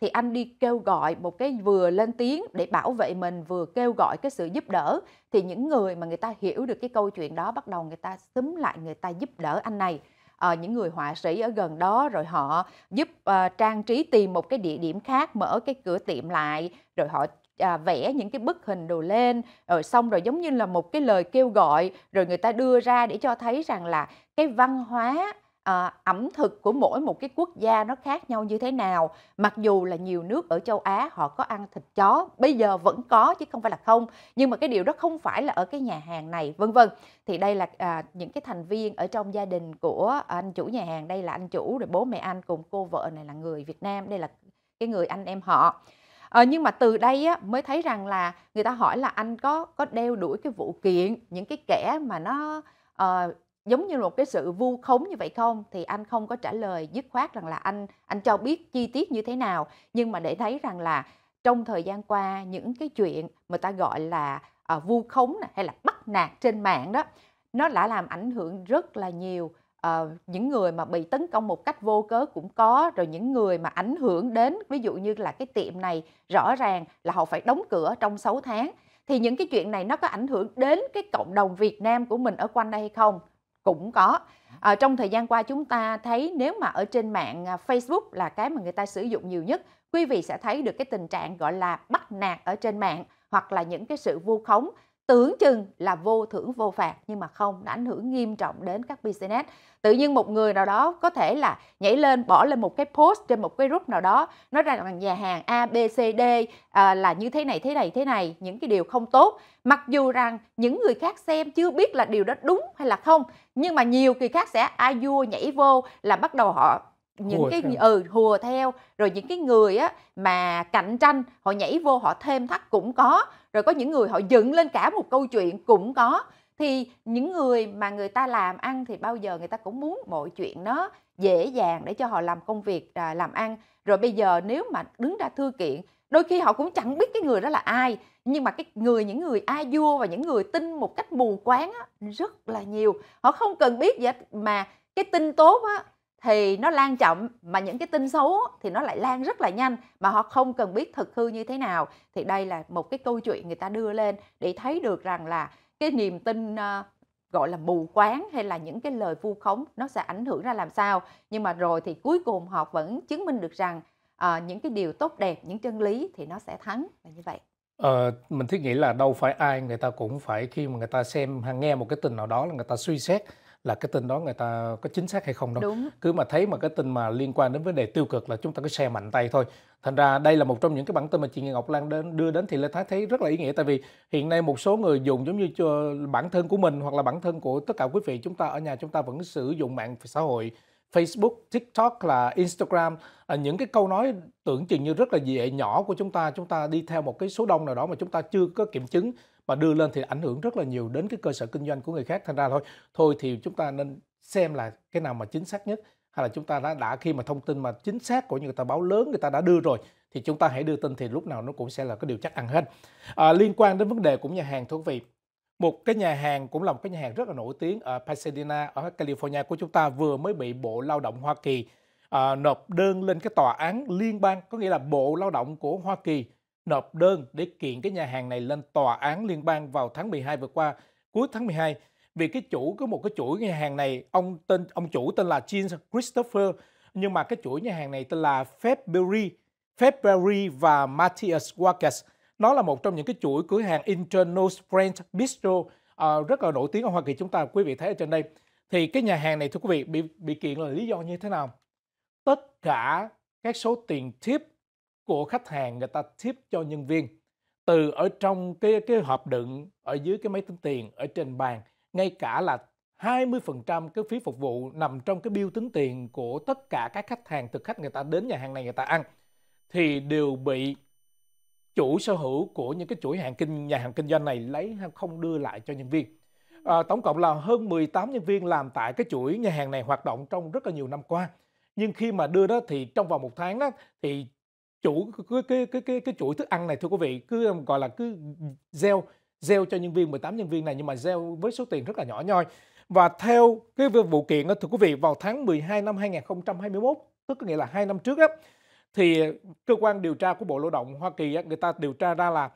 thì anh đi kêu gọi một cái vừa lên tiếng để bảo vệ mình vừa kêu gọi cái sự giúp đỡ thì những người mà người ta hiểu được cái câu chuyện đó bắt đầu người ta xúm lại người ta giúp đỡ anh này à, những người họa sĩ ở gần đó rồi họ giúp uh, trang trí tìm một cái địa điểm khác mở cái cửa tiệm lại rồi họ à, vẽ những cái bức hình đồ lên rồi xong rồi giống như là một cái lời kêu gọi rồi người ta đưa ra để cho thấy rằng là cái văn hóa à, ẩm thực của mỗi một cái quốc gia nó khác nhau như thế nào mặc dù là nhiều nước ở châu á họ có ăn thịt chó bây giờ vẫn có chứ không phải là không nhưng mà cái điều đó không phải là ở cái nhà hàng này vân vân thì đây là à, những cái thành viên ở trong gia đình của anh chủ nhà hàng đây là anh chủ rồi bố mẹ anh cùng cô vợ này là người việt nam đây là cái người anh em họ Ờ, nhưng mà từ đây á, mới thấy rằng là người ta hỏi là anh có có đeo đuổi cái vụ kiện những cái kẻ mà nó uh, giống như một cái sự vu khống như vậy không thì anh không có trả lời dứt khoát rằng là anh anh cho biết chi tiết như thế nào nhưng mà để thấy rằng là trong thời gian qua những cái chuyện mà ta gọi là uh, vu khống này, hay là bắt nạt trên mạng đó nó đã làm ảnh hưởng rất là nhiều uh, những người mà bị tấn công một cách vô cớ cũng có rồi những người mà ảnh hưởng đến ví dụ như là cái tiệm này rõ ràng là họ phải đóng cửa trong 6 tháng thì những cái chuyện này nó có ảnh hưởng đến cái cộng đồng Việt Nam của mình ở quanh đây hay không cũng có à, trong thời gian qua chúng ta thấy nếu mà ở trên mạng à, Facebook là cái mà người ta sử dụng nhiều nhất quý vị sẽ thấy được cái tình trạng gọi là bắt nạt ở trên mạng hoặc là những cái sự vu khống tưởng chừng là vô thưởng vô phạt nhưng mà không nó ảnh hưởng nghiêm trọng đến các business tự nhiên một người nào đó có thể là nhảy lên bỏ lên một cái post trên một cái group nào đó nói ra rằng nhà hàng a b c d à, là như thế này thế này thế này những cái điều không tốt mặc dù rằng những người khác xem chưa biết là điều đó đúng hay là không nhưng mà nhiều người khác sẽ ai vua nhảy vô là bắt đầu họ những hùa cái theo. ừ hùa theo rồi những cái người á mà cạnh tranh họ nhảy vô họ thêm thắt cũng có rồi có những người họ dựng lên cả một câu chuyện cũng có thì những người mà người ta làm ăn thì bao giờ người ta cũng muốn mọi chuyện nó dễ dàng để cho họ làm công việc à, làm ăn rồi bây giờ nếu mà đứng ra thư kiện đôi khi họ cũng chẳng biết cái người đó là ai nhưng mà cái người những người ai vua và những người tin một cách mù quáng á, rất là nhiều họ không cần biết gì hết mà cái tin tốt á thì nó lan chậm mà những cái tin xấu thì nó lại lan rất là nhanh mà họ không cần biết thực hư như thế nào thì đây là một cái câu chuyện người ta đưa lên để thấy được rằng là cái niềm tin ờ, gọi là mù quáng hay là những cái lời vu khống nó sẽ ảnh hưởng ra làm sao nhưng mà rồi thì cuối cùng họ vẫn chứng minh được rằng à, những cái điều tốt đẹp những chân lý thì nó sẽ thắng là như vậy Ờ, mình thiết nghĩ là đâu phải ai người ta cũng phải khi mà người ta xem hay nghe một cái tình nào đó là người ta suy xét là cái tin đó người ta có chính xác hay không đâu Đúng. cứ mà thấy mà cái tin mà liên quan đến vấn đề tiêu cực là chúng ta cứ xe mạnh tay thôi thành ra đây là một trong những cái bản tin mà chị Ngọc Lan đến đưa đến thì Lê Thái thấy rất là ý nghĩa tại vì hiện nay một số người dùng giống như ờ, bản thân của mình hoặc là bản thân của tất cả quý vị chúng ta ở nhà chúng ta vẫn sử dụng mạng xã hội Facebook, TikTok là Instagram là những cái câu nói tưởng chừng như rất là dễ nhỏ của chúng ta chúng ta đi theo một cái số đông nào đó mà chúng ta chưa có kiểm chứng mà đưa lên thì ảnh hưởng rất là nhiều đến cái cơ sở kinh doanh của người khác thành ra thôi thôi thì chúng ta nên xem là cái nào mà chính xác nhất hay là chúng ta đã đã khi mà thông tin mà chính xác của những người ta báo lớn người ta đã đưa rồi thì chúng ta hãy đưa tin thì lúc nào nó cũng sẽ là cái điều chắc ăn hết à, liên quan đến vấn đề của nhà hàng thưa quý vị một cái nhà hàng cũng là một cái nhà hàng rất là nổi tiếng ở Pasadena ở California của chúng ta vừa mới bị Bộ Lao động Hoa Kỳ à, nộp đơn lên cái tòa án liên bang có nghĩa là Bộ Lao động của Hoa Kỳ nộp đơn để kiện cái nhà hàng này lên tòa án liên bang vào tháng 12 vừa qua, cuối tháng 12 vì cái chủ có một cái chuỗi nhà hàng này ông tên ông chủ tên là James Christopher nhưng mà cái chuỗi nhà hàng này tên là February February và Matthias Wagas nó là một trong những cái chuỗi cửa hàng Internal French Bistro uh, rất là nổi tiếng ở Hoa Kỳ chúng ta quý vị thấy ở trên đây thì cái nhà hàng này thưa quý vị bị bị kiện là lý do như thế nào tất cả các số tiền tip của khách hàng người ta tip cho nhân viên từ ở trong cái cái hộp đựng ở dưới cái máy tính tiền ở trên bàn ngay cả là 20% cái phí phục vụ nằm trong cái bill tính tiền của tất cả các khách hàng thực khách người ta đến nhà hàng này người ta ăn thì đều bị chủ sở hữu của những cái chuỗi hàng kinh nhà hàng kinh doanh này lấy không đưa lại cho nhân viên. À, tổng cộng là hơn 18 nhân viên làm tại cái chuỗi nhà hàng này hoạt động trong rất là nhiều năm qua. Nhưng khi mà đưa đó thì trong vòng một tháng đó thì chủ cái cái cái cái cái chuỗi thức ăn này thưa quý vị cứ gọi là cứ gieo gieo cho nhân viên 18 nhân viên này nhưng mà gieo với số tiền rất là nhỏ nhoi và theo cái vụ kiện đó thưa quý vị vào tháng 12 năm 2021 tức có nghĩa là hai năm trước đó, thì cơ quan điều tra của Bộ Lao động Hoa Kỳ người ta điều tra ra là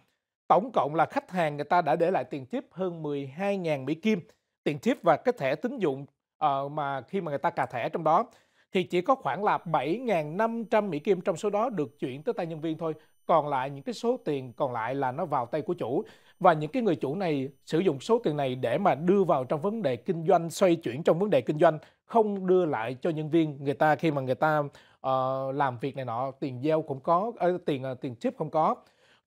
tổng cộng là khách hàng người ta đã để lại tiền tip hơn 12.000 Mỹ Kim tiền tip và cái thẻ tín dụng ờ, mà khi mà người ta cà thẻ trong đó thì chỉ có khoảng là 7.500 Mỹ Kim trong số đó được chuyển tới tay nhân viên thôi. Còn lại những cái số tiền còn lại là nó vào tay của chủ. Và những cái người chủ này sử dụng số tiền này để mà đưa vào trong vấn đề kinh doanh, xoay chuyển trong vấn đề kinh doanh, không đưa lại cho nhân viên người ta khi mà người ta uh, làm việc này nọ, tiền gieo cũng có, uh, tiền uh, tiền chip không có.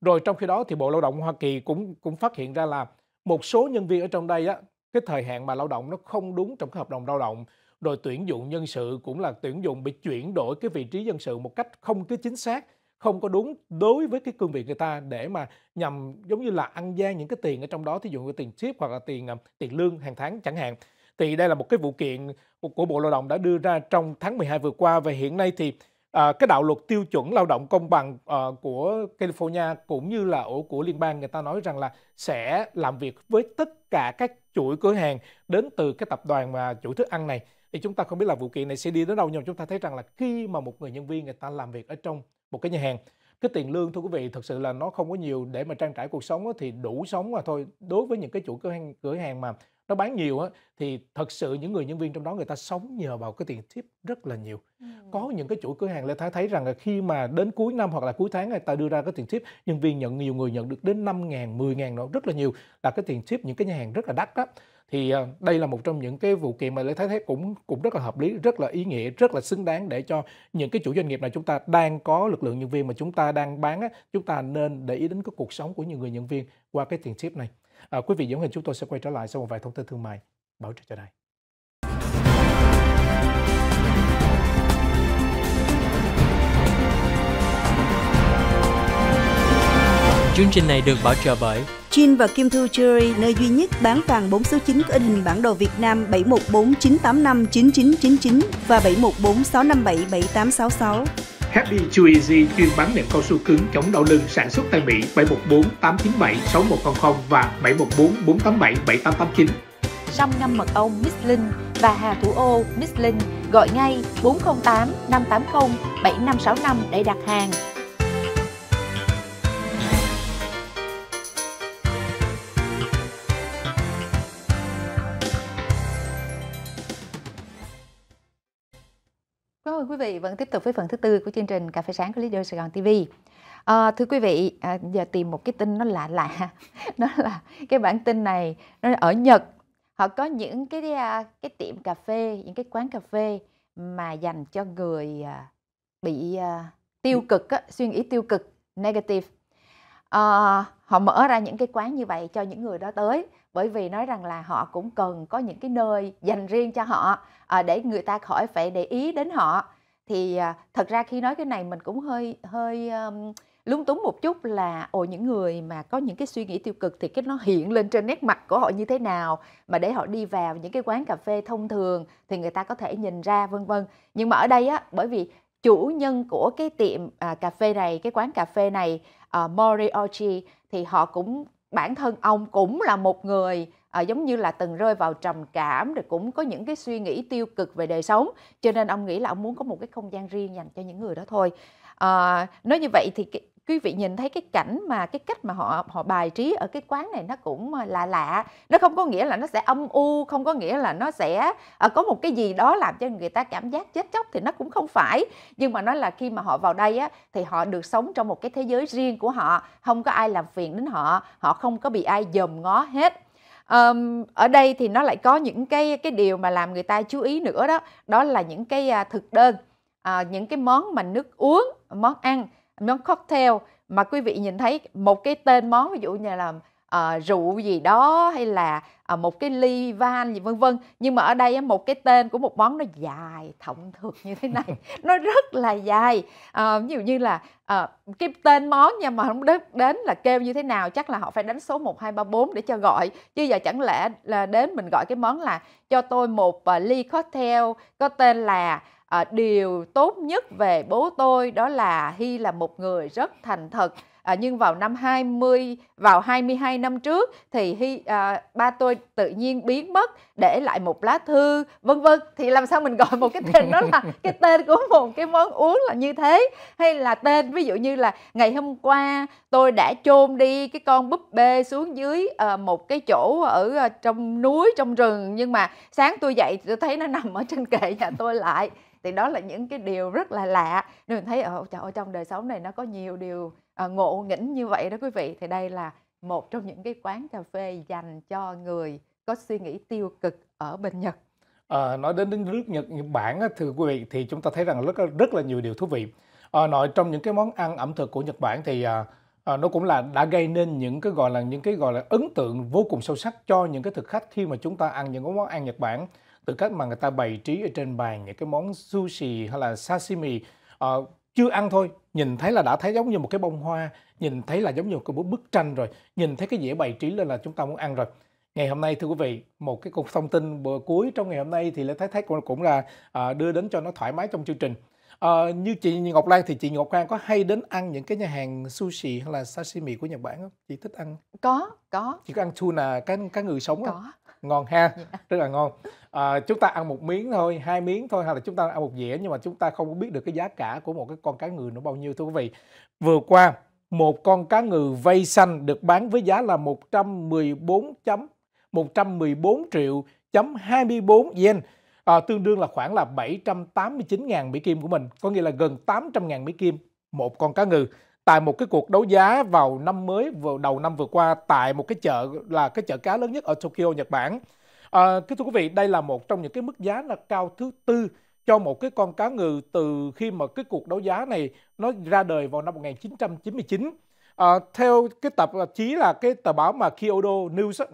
Rồi trong khi đó thì Bộ Lao động Hoa Kỳ cũng cũng phát hiện ra là một số nhân viên ở trong đây á, cái thời hạn mà lao động nó không đúng trong cái hợp đồng lao động rồi tuyển dụng nhân sự cũng là tuyển dụng bị chuyển đổi cái vị trí nhân sự một cách không cái chính xác không có đúng đối với cái cương vị người ta để mà nhằm giống như là ăn gian những cái tiền ở trong đó thí dụ như tiền ship hoặc là tiền à, tiền lương hàng tháng chẳng hạn thì đây là một cái vụ kiện của Bộ Lao động đã đưa ra trong tháng 12 vừa qua và hiện nay thì à, cái đạo luật tiêu chuẩn lao động công bằng à, của California cũng như là ổ của liên bang người ta nói rằng là sẽ làm việc với tất cả các chuỗi cửa hàng đến từ cái tập đoàn mà chuỗi thức ăn này thì chúng ta không biết là vụ kiện này sẽ đi đến đâu nhưng chúng ta thấy rằng là khi mà một người nhân viên người ta làm việc ở trong một cái nhà hàng cái tiền lương thưa quý vị thật sự là nó không có nhiều để mà trang trải cuộc sống thì đủ sống mà thôi đối với những cái chủ cửa hàng cửa hàng mà nó bán nhiều thì thật sự những người nhân viên trong đó người ta sống nhờ vào cái tiền tip rất là nhiều ừ. có những cái chủ cửa hàng lê thái thấy rằng là khi mà đến cuối năm hoặc là cuối tháng người ta đưa ra cái tiền tip nhân viên nhận nhiều người nhận được đến năm ngàn mười ngàn nó rất là nhiều là cái tiền tip những cái nhà hàng rất là đắt đó thì ờ, đây là một trong những cái vụ kiện mà lê thái thế cũng cũng rất là hợp lý rất là ý nghĩa rất là xứng đáng để cho những cái chủ doanh nghiệp nào chúng ta đang có lực lượng nhân viên mà chúng ta đang bán á, chúng ta nên để ý đến cái cuộc sống của những người nhân viên qua cái tiền tip này à, quý vị giống hình chúng tôi sẽ quay trở lại sau một vài thông tin thương mại bảo trợ cho đây Chương trình này được bảo trợ bởi Chin và Kim Thu Jewelry, nơi duy nhất bán vàng 4 số 9 có in hình bản đồ Việt Nam 7149859999 và 7146577866. Happy Chewy chuyên bán nệm cao su cứng chống đau lưng sản xuất tại Mỹ 7148976100 và 7144877889. 487 Sâm ngâm mật ong Miss Linh và Hà Thủ Ô Miss Linh gọi ngay 4085807565 để đặt hàng. Cảm ơn quý vị vẫn tiếp tục với phần thứ tư của chương trình Cà phê sáng của lý Leader Sài Gòn TV. À, ờ, thưa quý vị, à, giờ tìm một cái tin nó lạ lạ, nó là cái bản tin này nó ở Nhật họ có những cái à, cái tiệm cà phê, những cái quán cà phê mà dành cho người à, bị à, tiêu cực, suy nghĩ tiêu cực, negative. À, họ mở ra những cái quán như vậy cho những người đó tới bởi vì nói rằng là họ cũng cần có những cái nơi dành riêng cho họ à, để người ta khỏi phải để ý đến họ thì à, thật ra khi nói cái này mình cũng hơi hơi um, lúng túng một chút là ồ những người mà có những cái suy nghĩ tiêu cực thì cái nó hiện lên trên nét mặt của họ như thế nào mà để họ đi vào những cái quán cà phê thông thường thì người ta có thể nhìn ra vân vân nhưng mà ở đây á bởi vì chủ nhân của cái tiệm à, cà phê này cái quán cà phê này à, Moriarty thì họ cũng bản thân ông cũng là một người à, giống như là từng rơi vào trầm cảm rồi cũng có những cái suy nghĩ tiêu cực về đời sống cho nên ông nghĩ là ông muốn có một cái không gian riêng dành cho những người đó thôi à, nói như vậy thì quý vị nhìn thấy cái cảnh mà cái cách mà họ họ bài trí ở cái quán này nó cũng ờ, lạ lạ nó không có nghĩa là nó sẽ âm u không có nghĩa là nó sẽ ờ, có một cái gì đó làm cho người ta cảm giác chết chóc thì nó cũng không phải nhưng mà nó là khi mà họ vào đây á thì họ được sống trong một cái thế giới riêng của họ không có ai làm phiền đến họ họ không có bị ai dòm ngó hết um, ở đây thì nó lại có những cái cái điều mà làm người ta chú ý nữa đó đó là những cái à, thực đơn uh, những cái món mà nước uống món ăn món cocktail mà quý vị nhìn thấy một cái tên món ví dụ như là uh, rượu gì đó hay là uh, một cái ly van gì vân vân nhưng mà ở đây một cái tên của một món nó dài thộng thược như thế này nó rất là dài uh, ví dụ như là uh, cái tên món nha mà không đến đến là kêu như thế nào chắc là họ phải đánh số một hai ba bốn để cho gọi chứ giờ chẳng lẽ là đến mình gọi cái món là cho tôi một uh, ly cocktail có tên là à, điều tốt nhất về bố tôi đó là Hy là một người rất thành thật à, nhưng vào năm 20 vào 22 năm trước thì Hy à, ba tôi tự nhiên biến mất để lại một lá thư vân vân thì làm sao mình gọi một cái tên đó là cái tên của một cái món uống là như thế hay là tên ví dụ như là ngày hôm qua tôi đã chôn đi cái con búp bê xuống dưới à, một cái chỗ ở trong núi trong rừng nhưng mà sáng tôi dậy tôi thấy nó nằm ở trên kệ nhà tôi lại thì đó là những cái điều rất là lạ nên mình thấy ở ờ, trong đời sống này nó có nhiều điều ờ, ngộ nghĩnh như vậy đó quý vị thì đây là một trong những cái quán cà phê dành cho người có suy nghĩ tiêu cực ở bên Nhật à, nói đến đến nước Nhật Nhật Bản thưa quý vị thì chúng ta thấy rằng rất rất là nhiều điều thú vị à, nội trong những cái món ăn ẩm thực của Nhật Bản thì à, nó cũng là đã gây nên những cái gọi là những cái gọi là ấn tượng vô cùng sâu sắc cho những cái thực khách khi mà chúng ta ăn những cái món ăn Nhật Bản từ cách mà người ta bày trí ở trên bàn những cái món sushi hay là sashimi uh, chưa ăn thôi nhìn thấy là đã thấy giống như một cái bông hoa nhìn thấy là giống như một cái bức tranh rồi nhìn thấy cái dĩa bày trí lên là chúng ta muốn ăn rồi ngày hôm nay thưa quý vị một cái cục thông tin bữa cuối trong ngày hôm nay thì lê thái thái cũng cũng là à, đưa đến cho nó thoải mái trong chương trình à, như chị ngọc lan thì chị ngọc lan có hay đến ăn những cái nhà hàng sushi hay là sashimi của nhật bản không chị thích ăn có có chị có ăn tuna cá cá ngừ sống không có ngon ha yeah. Dạ. rất là ngon à, chúng ta ăn một miếng thôi hai miếng thôi hay là chúng ta ăn một dĩa nhưng mà chúng ta không biết được cái giá cả của một cái con cá ngừ nó bao nhiêu thưa quý vị vừa qua một con cá ngừ vây xanh được bán với giá là 114 chấm 114 triệu chấm 24 yen à, tương đương là khoảng là 789.000 Mỹ Kim của mình có nghĩa là gần 800.000 Mỹ Kim một con cá ngừ tại một cái cuộc đấu giá vào năm mới vừa đầu năm vừa qua tại một cái chợ là cái chợ cá lớn nhất ở Tokyo Nhật Bản. À, kính thưa quý vị, đây là một trong những cái mức giá là cao thứ tư cho một cái con cá ngừ từ khi mà cái cuộc đấu giá này nó ra đời vào năm 1999. À, theo cái tạp chí là cái tờ báo mà Kyodo News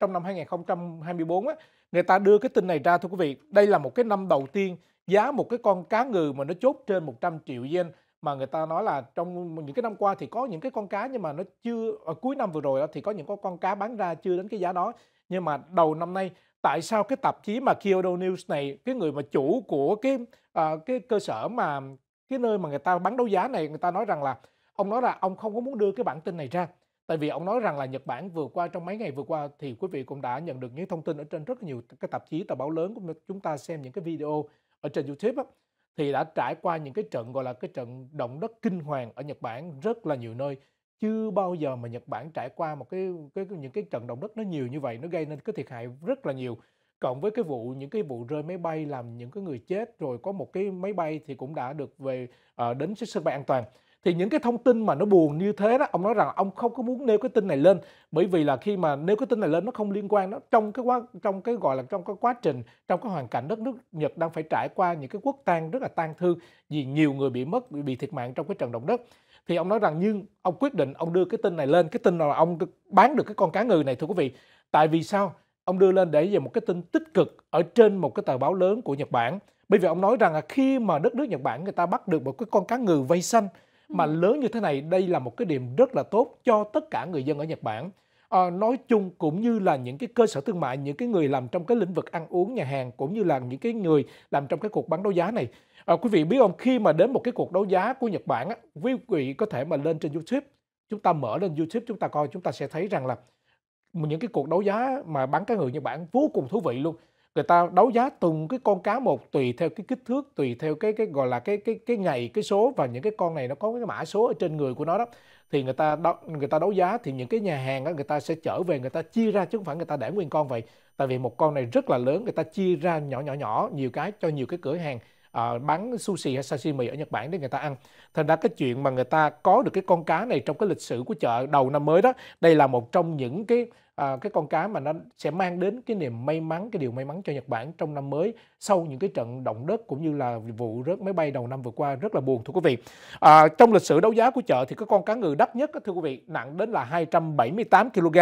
trong năm 2024 á, người ta đưa cái tin này ra thưa quý vị. Đây là một cái năm đầu tiên giá một cái con cá ngừ mà nó chốt trên 100 triệu yên mà người ta nói là trong những cái năm qua thì có những cái con cá nhưng mà nó chưa ở ờ, cuối năm vừa rồi thì có những con cá bán ra chưa đến cái giá đó nhưng mà đầu năm nay tại sao cái tạp chí mà Kyoto News này cái người mà chủ của cái à, cái cơ sở mà cái nơi mà người ta bán đấu giá này người ta nói rằng là ông nói là ông không có muốn đưa cái bản tin này ra tại vì ông nói rằng là Nhật Bản vừa qua trong mấy ngày vừa qua thì quý vị cũng đã nhận được những thông tin ở trên rất nhiều cái tạp chí tờ báo lớn của chúng ta xem những cái video ở trên YouTube á thì đã trải qua những cái trận gọi là cái trận động đất kinh hoàng ở Nhật Bản rất là nhiều nơi chưa bao giờ mà Nhật Bản trải qua một cái, cái những cái trận động đất nó nhiều như vậy nó gây nên cái thiệt hại rất là nhiều cộng với cái vụ những cái vụ rơi máy bay làm những cái người chết rồi có một cái máy bay thì cũng đã được về uh, đến sân bay an toàn thì những cái thông tin mà nó buồn như thế đó ông nói rằng ông không có muốn nêu cái tin này lên bởi vì là khi mà nêu cái tin này lên nó không liên quan nó trong cái quá trong cái gọi là trong cái quá trình trong cái hoàn cảnh đất nước Nhật đang phải trải qua những cái quốc tang rất là tang thương vì nhiều người bị mất bị thiệt mạng trong cái trận động đất thì ông nói rằng nhưng ông quyết định ông đưa cái tin này lên cái tin là ông bán được cái con cá ngừ này thưa quý vị tại vì sao ông đưa lên để về một cái tin tích cực ở trên một cái tờ báo lớn của Nhật Bản bởi vì ông nói rằng là khi mà đất nước Nhật Bản người ta bắt được một cái con cá ngừ vây xanh mà ừ. lớn như thế này đây là một cái điểm rất là tốt cho tất cả người dân ở Nhật Bản à, nói chung cũng như là những cái cơ sở thương mại những cái người làm trong cái lĩnh vực ăn uống nhà hàng cũng như là những cái người làm trong cái cuộc bán đấu giá này à, quý vị biết không khi mà đến một cái cuộc đấu giá của Nhật Bản á, quý vị có thể mà lên trên YouTube chúng ta mở lên YouTube chúng ta coi chúng ta sẽ thấy rằng là những cái cuộc đấu giá mà bán cá ngừ Nhật Bản vô cùng thú vị luôn người ta đấu giá từng cái con cá một tùy theo cái kích thước tùy theo cái cái gọi là cái cái cái ngày cái số và những cái con này nó có cái mã số ở trên người của nó đó thì người ta đấu, người ta đấu giá thì những cái nhà hàng đó người ta sẽ trở về người ta chia ra chứ không phải người ta để nguyên con vậy tại vì một con này rất là lớn người ta chia ra nhỏ nhỏ nhỏ nhiều cái cho nhiều cái cửa hàng uh, bán sushi hay sashimi ở Nhật Bản để người ta ăn. Thành ra cái chuyện mà người ta có được cái con cá này trong cái lịch sử của chợ đầu năm mới đó, đây là một trong những cái à, cái con cá mà nó sẽ mang đến cái niềm may mắn cái điều may mắn cho Nhật Bản trong năm mới sau những cái trận động đất cũng như là vụ rớt máy bay đầu năm vừa qua rất là buồn thưa quý vị à, trong lịch sử đấu giá của chợ thì cái con cá ngừ đắt nhất thưa quý vị nặng đến là 278 kg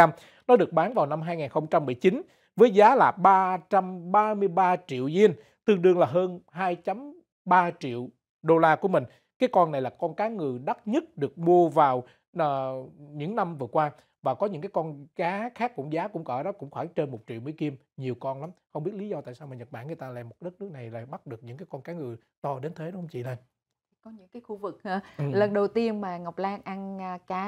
nó được bán vào năm 2019 với giá là 333 triệu yên tương đương là hơn 2.3 triệu đô la của mình cái con này là con cá ngừ đắt nhất được mua vào uh, những năm vừa qua và có những cái con cá khác cũng giá cũng cỡ đó cũng khoảng trên một triệu mỹ kim nhiều con lắm không biết lý do tại sao mà nhật bản người ta lại một đất nước này lại bắt được những cái con cá ngừ to đến thế đúng không chị này có những cái khu vực ờ, ừ. lần đầu tiên mà Ngọc Lan ăn à, cá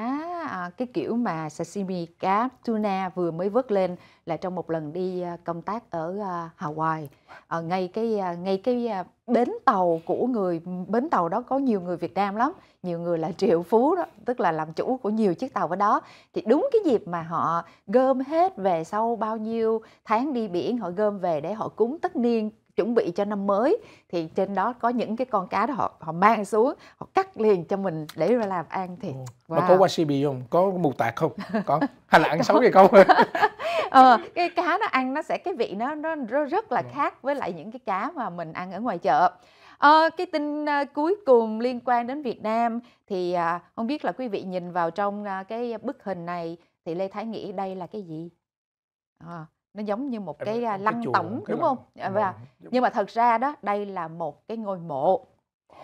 à, cái kiểu mà sashimi cá tuna vừa mới vớt lên là trong một lần đi à, công tác ở Hawaii ờ, ngay cái ngay cái bến tàu của người bến tàu đó có nhiều người Việt Nam lắm nhiều người là triệu phú đó tức là làm chủ của nhiều chiếc tàu ở đó thì đúng cái dịp mà họ gom hết về sau bao nhiêu tháng đi biển họ gom về để họ cúng tất niên chuẩn bị cho năm mới thì trên đó có những cái con cá đó họ họ mang xuống họ cắt liền cho mình để ra làm ăn thì wow. mà có wasabi không có mù tạt không có hay là ăn xấu gì không ờ, cái cá nó ăn nó sẽ cái vị nó nó rất là ờ. khác với lại những cái cá mà mình ăn ở ngoài chợ À, cái tin ờ, cuối cùng liên quan đến Việt Nam thì à, không biết là quý vị nhìn vào trong à, cái bức hình này thì Lê Thái nghĩ đây là cái gì? À, nó giống như một cái, cái lăng chùa, tổng cái đúng lăng. không à, và ừ. nhưng mà thật ra đó đây là một cái ngôi mộ ờ.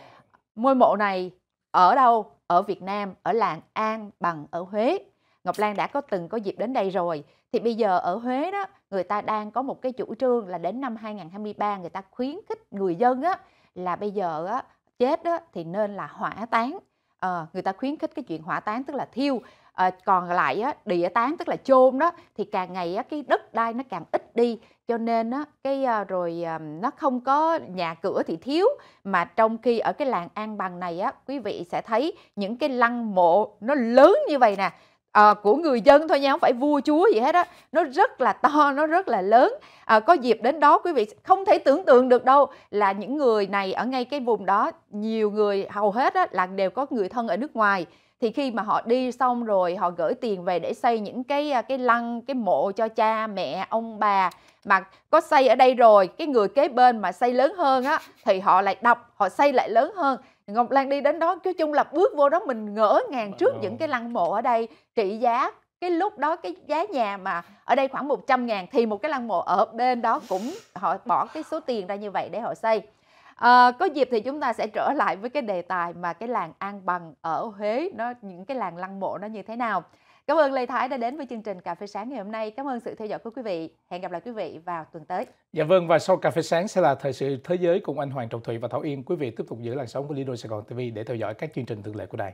ngôi mộ này ở đâu ở Việt Nam ở làng An bằng ở Huế Ngọc Lan đã có từng có dịp đến đây rồi thì bây giờ ở Huế đó người ta đang có một cái chủ trương là đến năm 2023 người ta khuyến khích người dân á là bây giờ á chết á thì nên là hỏa táng à, người ta khuyến khích cái chuyện hỏa táng tức là thiêu à, còn lại á, địa tán tức là chôn đó thì càng ngày á, cái đất đai nó càng ít đi cho nên á, cái à, rồi à, nó không có nhà cửa thì thiếu mà trong khi ở cái làng an bằng này á quý vị sẽ thấy những cái lăng mộ nó lớn như vậy nè à, của người dân thôi nha không phải vua chúa gì hết á nó rất là to nó rất là lớn à, có dịp đến đó quý vị không thể tưởng tượng được đâu là những người này ở ngay cái vùng đó nhiều người hầu hết á, là đều có người thân ở nước ngoài thì khi mà họ đi xong rồi họ gửi tiền về để xây những cái à, cái lăng cái mộ cho cha mẹ ông bà mà có xây ở đây rồi cái người kế bên mà xây lớn hơn á thì họ lại đọc họ xây lại lớn hơn Ngọc Lan đi đến đó nói chung là bước vô đó mình ngỡ ngàng trước những cái ờ. lăng mộ ở đây trị giá cái lúc đó cái giá nhà mà ở đây khoảng 100 ngàn thì một cái lăng mộ ở bên đó cũng họ bỏ cái số tiền ra như vậy để họ xây à, có dịp thì chúng ta sẽ trở lại với cái đề tài mà cái làng an bằng ở huế nó những cái làng lăng mộ nó như thế nào cảm ơn lê thái đã đến với chương trình cà phê sáng ngày hôm nay cảm ơn sự theo dõi của quý vị hẹn gặp lại quý vị vào tuần tới dạ vâng và sau cà phê sáng sẽ là thời sự thế giới cùng anh hoàng trọng thụy và thảo yên quý vị tiếp tục giữ làn sóng của lido sài gòn tv để theo dõi các chương trình thường lệ của đài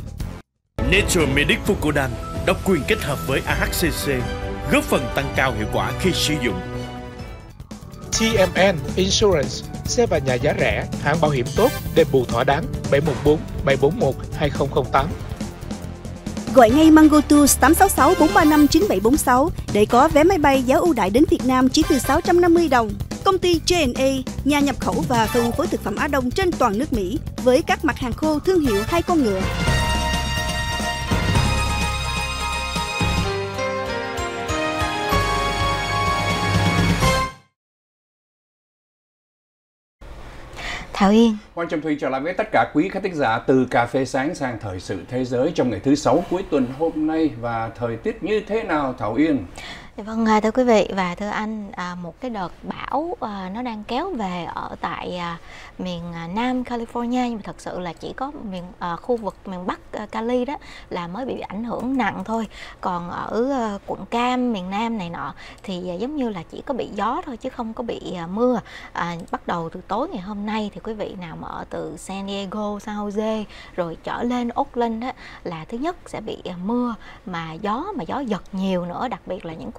Nature Medic Fucodan độc quyền kết hợp với AHCC, góp phần tăng cao hiệu quả khi sử dụng. TMN Insurance, xe và nhà giá rẻ, hãng bảo hiểm tốt, đền bù thỏa đáng 714 741 2008. Gọi ngay Mango Tours 866 435 9746 để có vé máy bay giá ưu đại đến Việt Nam chỉ từ 650 đồng. Công ty J&A, nhà nhập khẩu và phân phối thực phẩm Á Đông trên toàn nước Mỹ với các mặt hàng khô thương hiệu hai con ngựa. Thảo Yên. Quang Trọng Thủy trở lại với tất cả quý khán thính giả từ Cà phê sáng sang Thời sự Thế giới trong ngày thứ sáu cuối tuần hôm nay và thời tiết như thế nào Thảo Yên? Dạ vâng, à, thưa quý vị và thưa anh, à, một cái đợt bão à, nó đang kéo về ở tại miền Nam California nhưng mà thật sự là chỉ có miền khu vực miền Bắc Cali đó là mới bị ảnh hưởng nặng thôi. Còn ở quận Cam miền Nam này nọ thì giống như là chỉ có bị gió thôi chứ không có bị mưa. bắt đầu từ tối ngày hôm nay thì quý vị nào mà ở từ San Diego, San Jose rồi trở lên Oakland đó là thứ nhất sẽ bị mưa mà gió mà gió giật nhiều nữa, đặc biệt là những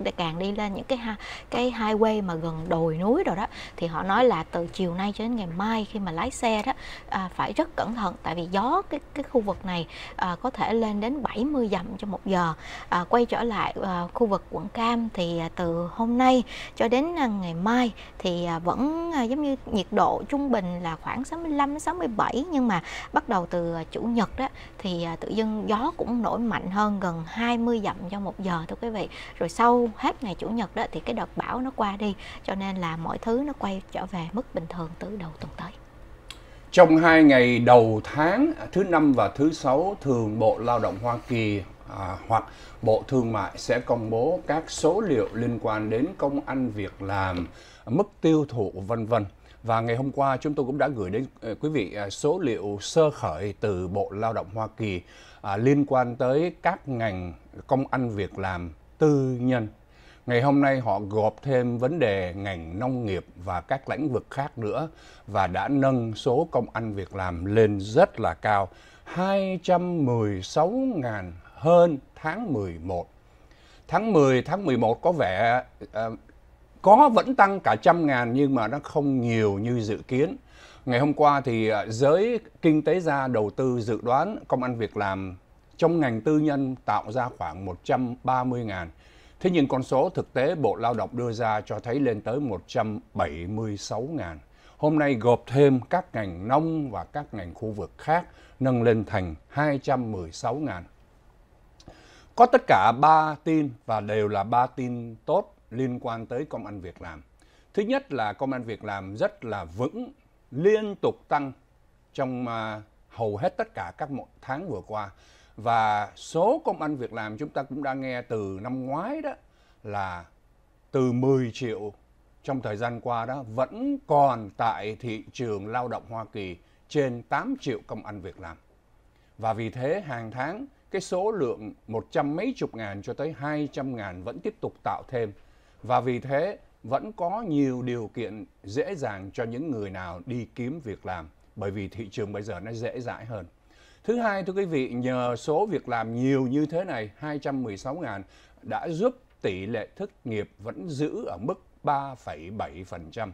để càng đi lên những cái cái highway mà gần đồi núi rồi đó thì họ nói là từ chiều nay cho đến ngày mai khi mà lái xe đó à, phải rất cẩn thận tại vì gió cái cái khu vực này à, có thể lên đến 70 dặm cho một giờ à, quay trở lại à, khu vực quận cam thì à, từ hôm nay cho đến à, ngày mai thì à, vẫn à, giống như nhiệt độ trung bình là khoảng 65 67 nhưng mà bắt đầu từ à, chủ nhật đó thì à, tự dưng gió cũng nổi mạnh hơn gần 20 dặm cho một giờ thưa quý vị rồi sau hết ngày chủ nhật đó thì cái đợt bão nó qua đi cho nên là mọi thứ nó quay trở về mức bình thường từ đầu tuần tới trong hai ngày đầu tháng thứ năm và thứ sáu thường bộ lao động hoa kỳ à, hoặc Bộ Thương mại sẽ công bố các số liệu liên quan đến công ăn việc làm, mức tiêu thụ vân vân. Và ngày hôm qua chúng tôi cũng đã gửi đến ờ, quý vị à, số liệu sơ khởi từ Bộ Lao động Hoa Kỳ à, liên quan tới các ngành công ăn việc làm tư nhân Ngày hôm nay họ gộp thêm vấn đề ngành nông nghiệp và các lĩnh vực khác nữa và đã nâng số công ăn việc làm lên rất là cao, 216.000 hơn tháng 11. Tháng 10, tháng 11 có vẻ uh, có vẫn tăng cả trăm ngàn nhưng mà nó không nhiều như dự kiến. Ngày hôm qua thì ờ, giới kinh tế gia đầu tư dự đoán công ăn việc làm trong ngành tư nhân tạo ra khoảng 130 ngàn Thế nhưng con số thực tế Bộ Lao động đưa ra cho thấy lên tới 176.000. Hôm nay gộp thêm các ngành nông và các ngành khu vực khác nâng lên thành 216.000. Có tất cả 3 tin và đều là 3 tin tốt liên quan tới công an việc làm. Thứ nhất là công an việc làm rất là vững, liên tục tăng trong à, hầu hết tất cả các tháng vừa qua và số công ăn việc làm chúng ta cũng đã nghe từ năm ngoái đó là từ 10 triệu trong thời gian qua đó vẫn còn tại thị trường lao động Hoa Kỳ trên 8 triệu công ăn việc làm. Và vì thế hàng tháng cái số lượng một trăm mấy chục ngàn cho tới hai trăm ngàn vẫn tiếp tục tạo thêm. Và vì thế vẫn có nhiều điều kiện dễ dàng cho những người nào đi kiếm việc làm bởi vì thị trường bây giờ nó dễ dãi hơn. Thứ hai thưa quý vị, nhờ số việc làm nhiều như thế này, 216.000 đã giúp tỷ lệ thất nghiệp vẫn giữ ở mức 3,7%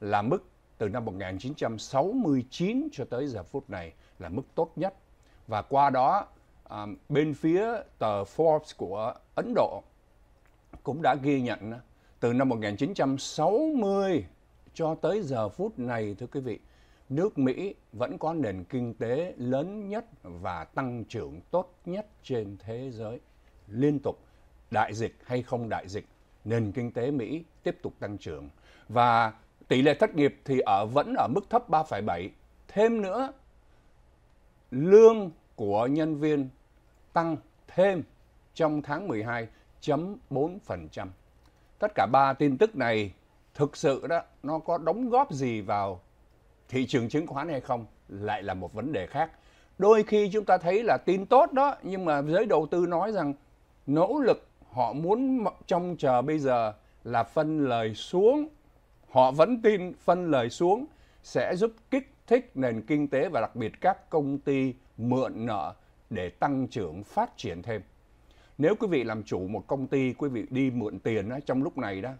là mức từ năm 1969 cho tới giờ phút này là mức tốt nhất. Và qua đó à, bên phía tờ Forbes của Ấn Độ cũng đã ghi nhận từ năm 1960 cho tới giờ phút này thưa quý vị nước Mỹ vẫn có nền kinh tế lớn nhất và tăng trưởng tốt nhất trên thế giới. Liên tục, đại dịch hay không đại dịch, nền kinh tế Mỹ tiếp tục tăng trưởng. Và tỷ lệ thất nghiệp thì ở vẫn ở mức thấp 3,7. Thêm nữa, lương của nhân viên tăng thêm trong tháng 12.4%. Tất cả ba tin tức này thực sự đó nó có đóng góp gì vào thị trường chứng khoán hay không lại là một vấn đề khác đôi khi chúng ta thấy là tin tốt đó nhưng mà giới đầu tư nói rằng nỗ lực họ muốn trông chờ bây giờ là phân lời xuống họ vẫn tin phân lời xuống sẽ giúp kích thích nền kinh tế và đặc biệt các công ty mượn nợ để tăng trưởng phát triển thêm nếu quý vị làm chủ một công ty quý vị đi mượn tiền đó, trong lúc này đó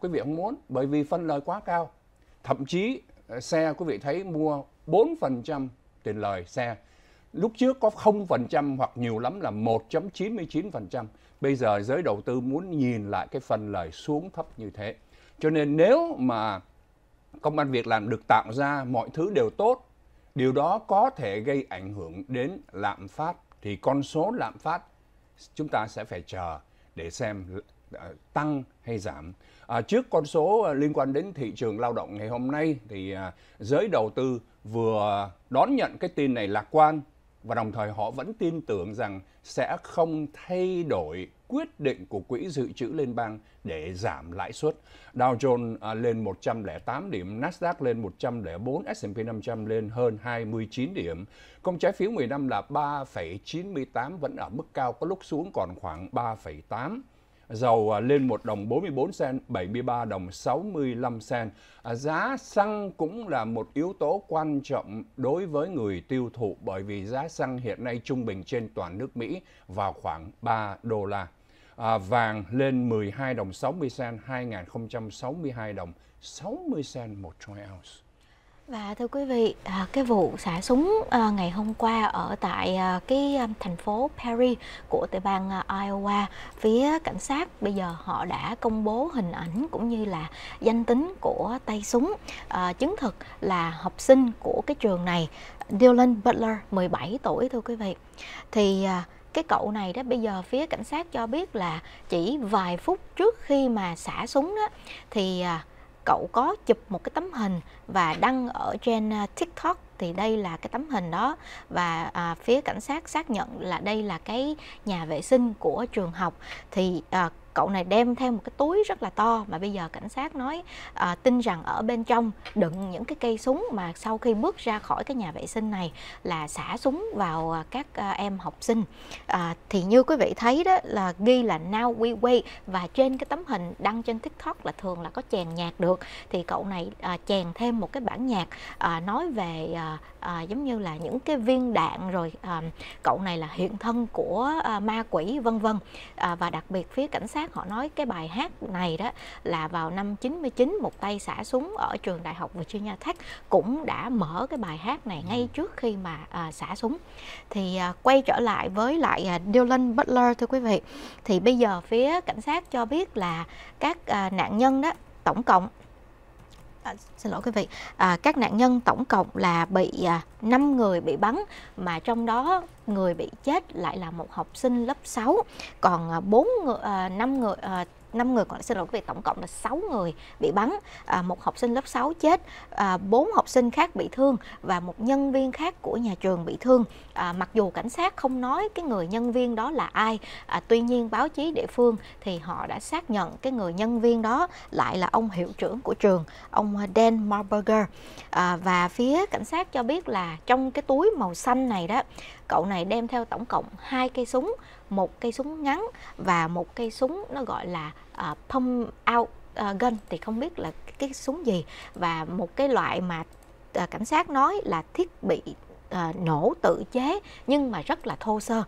quý vị không muốn bởi vì phân lời quá cao thậm chí Ờ, xe quý vị thấy mua 4% tiền lời xe lúc trước có 0% hoặc nhiều lắm là 1.99%. Bây giờ giới đầu tư muốn nhìn lại cái phần lời xuống thấp như thế. Cho nên nếu mà công an việc làm được tạo ra mọi thứ đều tốt, điều đó có thể gây ảnh hưởng đến lạm phát thì con số lạm phát chúng ta sẽ phải chờ để xem ờ, tăng hay giảm. À, trước con số à, liên quan đến thị trường lao động ngày hôm nay thì à, giới đầu tư vừa đón nhận cái tin này lạc quan và đồng thời họ vẫn tin tưởng rằng sẽ không thay đổi quyết định của Quỹ Dự trữ Liên bang để giảm lãi suất. Dow Jones à, lên 108 điểm, Nasdaq lên 104, S&P 500 lên hơn 29 điểm. Công trái phiếu 10 năm là 3,98 vẫn ở mức cao, có lúc xuống còn khoảng 3,8 dầu à, lên 1 đồng 44 sen, 73 đồng 65 sen. À, giá xăng cũng là một yếu tố quan trọng đối với người tiêu thụ bởi vì giá xăng hiện nay trung bình trên toàn nước Mỹ vào khoảng 3 đô la. À, vàng lên 12 đồng 60 sen, 2062 đồng 60 sen một troy ounce. Và thưa quý vị, à, cái vụ xả súng à, ngày hôm qua ở tại à, cái thành phố Perry của tiểu bang Iowa, phía cảnh sát bây giờ họ đã công bố hình ảnh cũng như là danh tính của tay súng, chứng thực là học sinh của cái trường này, Dylan Butler, 17 tuổi thưa quý vị. Thì cái cậu này đó bây giờ phía cảnh sát cho biết là chỉ vài phút trước khi mà xả súng đó thì cậu có chụp một cái tấm hình và đăng ở trên à, tiktok thì đây là cái tấm hình đó và à, phía cảnh sát xác nhận là đây là cái nhà vệ sinh của trường học thì à, cậu này đem theo một cái túi rất là to mà bây giờ cảnh sát nói à, tin rằng ở bên trong đựng những cái cây súng mà sau khi bước ra khỏi cái nhà vệ sinh này là xả súng vào à, các à, em học sinh à, thì như quý vị thấy đó là ghi là now we wait và trên cái tấm hình đăng trên tiktok là thường là có chèn nhạc được thì cậu này à, chèn thêm một cái bản nhạc à, nói về à, à, giống như là những cái viên đạn rồi à, cậu này là hiện thân của à, ma quỷ vân vân à, và đặc biệt phía cảnh sát tác họ nói cái bài hát này đó là vào năm 99 một tay xả súng ở trường đại học Virginia Tech cũng đã mở cái bài hát này ừ. ngay trước khi mà à, xả súng thì à, quay trở lại với lại à, Dylan Butler thưa quý vị thì bây giờ phía cảnh sát cho biết là các à, nạn nhân đó tổng cộng À, xin lỗi quý vị, à, các nạn nhân tổng cộng là bị à, 5 người bị bắn mà trong đó người bị chết lại là một học sinh lớp 6, còn 4 à, người, à, 5 người à, 5 người còn lại xin lỗi quý vị tổng cộng là 6 người bị bắn, à, một học sinh lớp 6 chết, à, 4 học sinh khác bị thương và một nhân viên khác của nhà trường bị thương. À, mặc dù cảnh sát không nói cái người nhân viên đó là ai, à, tuy nhiên báo chí địa phương thì họ đã xác nhận cái người nhân viên đó lại là ông hiệu trưởng của trường, ông Dan Marburger. À, và phía cảnh sát cho biết là trong cái túi màu xanh này đó cậu này đem theo tổng cộng hai cây súng một cây súng ngắn và một cây súng nó gọi là uh, pump out uh, gun thì không biết là cái, súng gì và một cái loại mà uh, cảnh sát nói là thiết bị uh, nổ tự chế nhưng mà rất là thô sơ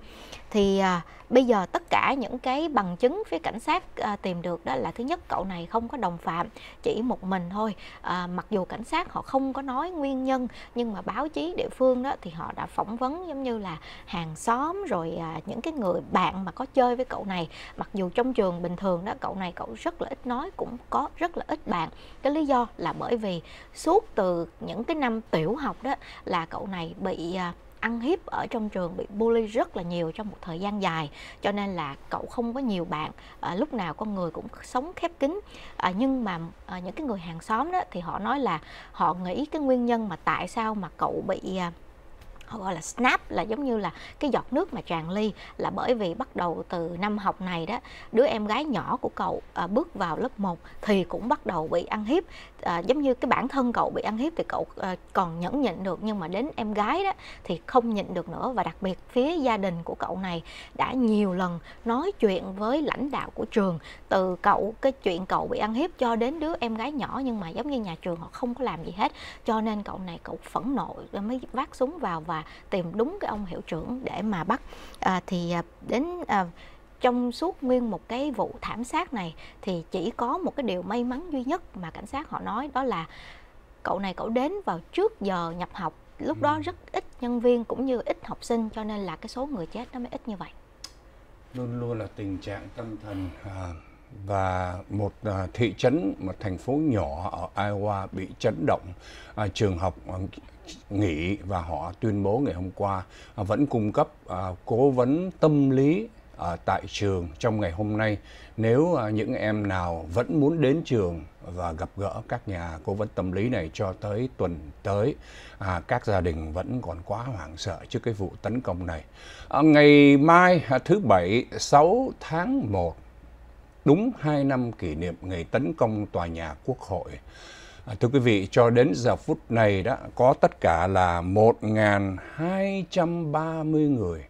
thì à, bây giờ tất cả những cái bằng chứng phía cảnh sát à, tìm được đó là thứ nhất cậu này không có đồng phạm chỉ một mình thôi à, mặc dù cảnh sát họ không có nói nguyên nhân nhưng mà báo chí địa phương đó thì họ đã phỏng vấn giống như là hàng xóm rồi à, những cái người bạn mà có chơi với cậu này mặc dù trong trường bình thường đó cậu này cậu rất là ít nói cũng có rất là ít bạn cái lý do là bởi vì suốt từ những cái năm tiểu học đó là cậu này bị à, ăn hiếp ở trong trường bị bully rất là nhiều trong một thời gian dài cho nên là cậu không có nhiều bạn à, lúc nào con người cũng sống khép kín à, nhưng mà à, những cái người hàng xóm đó thì họ nói là họ nghĩ cái nguyên nhân mà tại sao mà cậu bị à, họ gọi là snap là giống như là cái giọt nước mà tràn ly là bởi vì bắt đầu từ năm học này đó đứa em gái nhỏ của cậu à, bước vào lớp 1 thì cũng bắt đầu bị ăn hiếp à, giống như cái bản thân cậu bị ăn hiếp thì cậu à, còn nhẫn nhịn được nhưng mà đến em gái đó thì không nhịn được nữa và đặc biệt phía gia đình của cậu này đã nhiều lần nói chuyện với lãnh đạo của trường từ cậu cái chuyện cậu bị ăn hiếp cho đến đứa em gái nhỏ nhưng mà giống như nhà trường họ không có làm gì hết cho nên cậu này cậu phẫn nộ mới vác súng vào và và tìm đúng cái ông hiệu trưởng để mà bắt à, thì à, đến à, trong suốt nguyên một cái vụ thảm sát này thì chỉ có một cái điều may mắn duy nhất mà cảnh sát họ nói đó là cậu này cậu đến vào trước giờ nhập học lúc đó ừ. rất ít nhân viên cũng như ít học sinh cho nên là cái số người chết nó mới ít như vậy luôn luôn là tình trạng tâm thần à, và một à, thị trấn một thành phố nhỏ ở Iowa bị chấn động trường học nghỉ và họ tuyên bố ngày hôm qua à, vẫn cung cấp à, cố vấn tâm lý à, tại trường trong ngày hôm nay nếu những em nào vẫn muốn đến trường và gặp gỡ các nhà cố vấn tâm lý này cho tới tuần tới à, các gia đình vẫn còn quá hoảng sợ trước cái vụ tấn công này à, ngày mai thứ bảy 6 tháng 1 đúng 2 năm kỷ niệm ngày tấn công tòa nhà quốc hội À, thưa quý vị, cho đến giờ phút này đã có tất cả là 1.230 người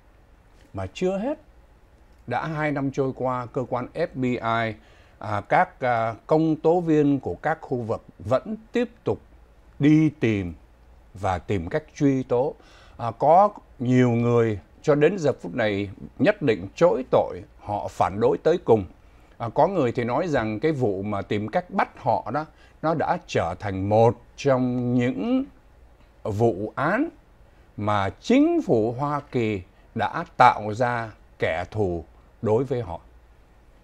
mà chưa hết. Đã 2 năm trôi qua, cơ quan FBI, à, các à, công tố viên của các khu vực vẫn tiếp tục đi tìm và tìm cách truy tố. có nhiều người cho đến giờ phút này nhất định chối tội, họ phản đối tới cùng. À, có người thì nói rằng cái vụ mà tìm cách bắt họ đó nó đã trở thành một trong những vụ án mà chính phủ Hoa Kỳ đã tạo ra kẻ thù đối với họ.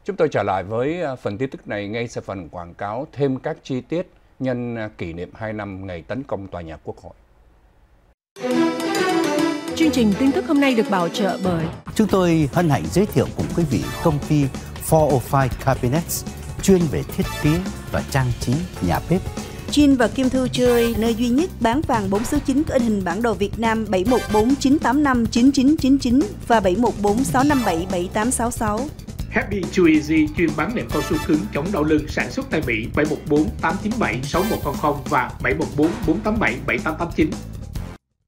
Chúng tôi trở lại với à, phần tin tức này ngay sau phần quảng cáo thêm các chi tiết nhân à, kỷ niệm 2 năm ngày tấn công tòa nhà Quốc hội. Chương trình tin tức hôm nay được bảo trợ bởi Chúng tôi hân hạnh giới thiệu cùng quý vị công ty 405 Cabinets chuyên về thiết kế và trang trí nhà bếp. Jin và Kim Thư chơi nơi duy nhất bán vàng 4 số 9 có in hình bản đồ Việt Nam 7149859999 và 7146577866. Happy Too Easy chuyên bán nệm cao su cứng chống đau lưng sản xuất tại Mỹ 714 897 6100 và 714 487 7889.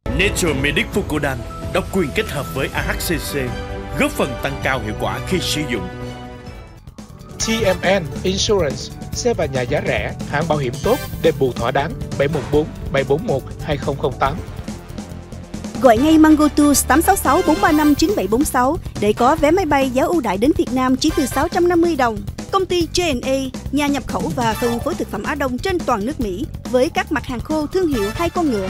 Nature Medic Fucodan độc quyền kết hợp với AHCC góp phần tăng cao hiệu quả khi sử dụng TMN Insurance, xe và nhà giá rẻ, hãng bảo hiểm tốt, đền bù thỏa đáng 714 741 2008. Gọi ngay Mango Tours 866 435 9746 để có vé máy bay giá ưu đại đến Việt Nam chỉ từ 650 đồng. Công ty J&A, nhà nhập khẩu và phân phối thực phẩm Á Đông trên toàn nước Mỹ với các mặt hàng khô thương hiệu hai con ngựa.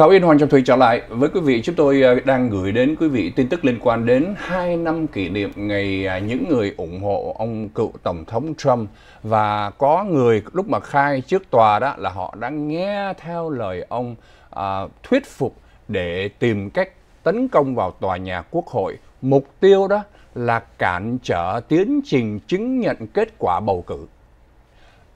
Thảo Yên Hoàng Trọng Thủy trở lại với quý vị. Chúng tôi à, đang gửi đến quý vị tin tức liên quan đến 2 năm kỷ niệm ngày à, những người ủng hộ ông cựu Tổng thống Trump. Và có người lúc mà khai trước tòa đó là họ đã nghe theo lời ông à, thuyết phục để tìm cách tấn công vào tòa nhà quốc hội. Mục tiêu đó là cản trở tiến trình chứng nhận kết quả bầu cử.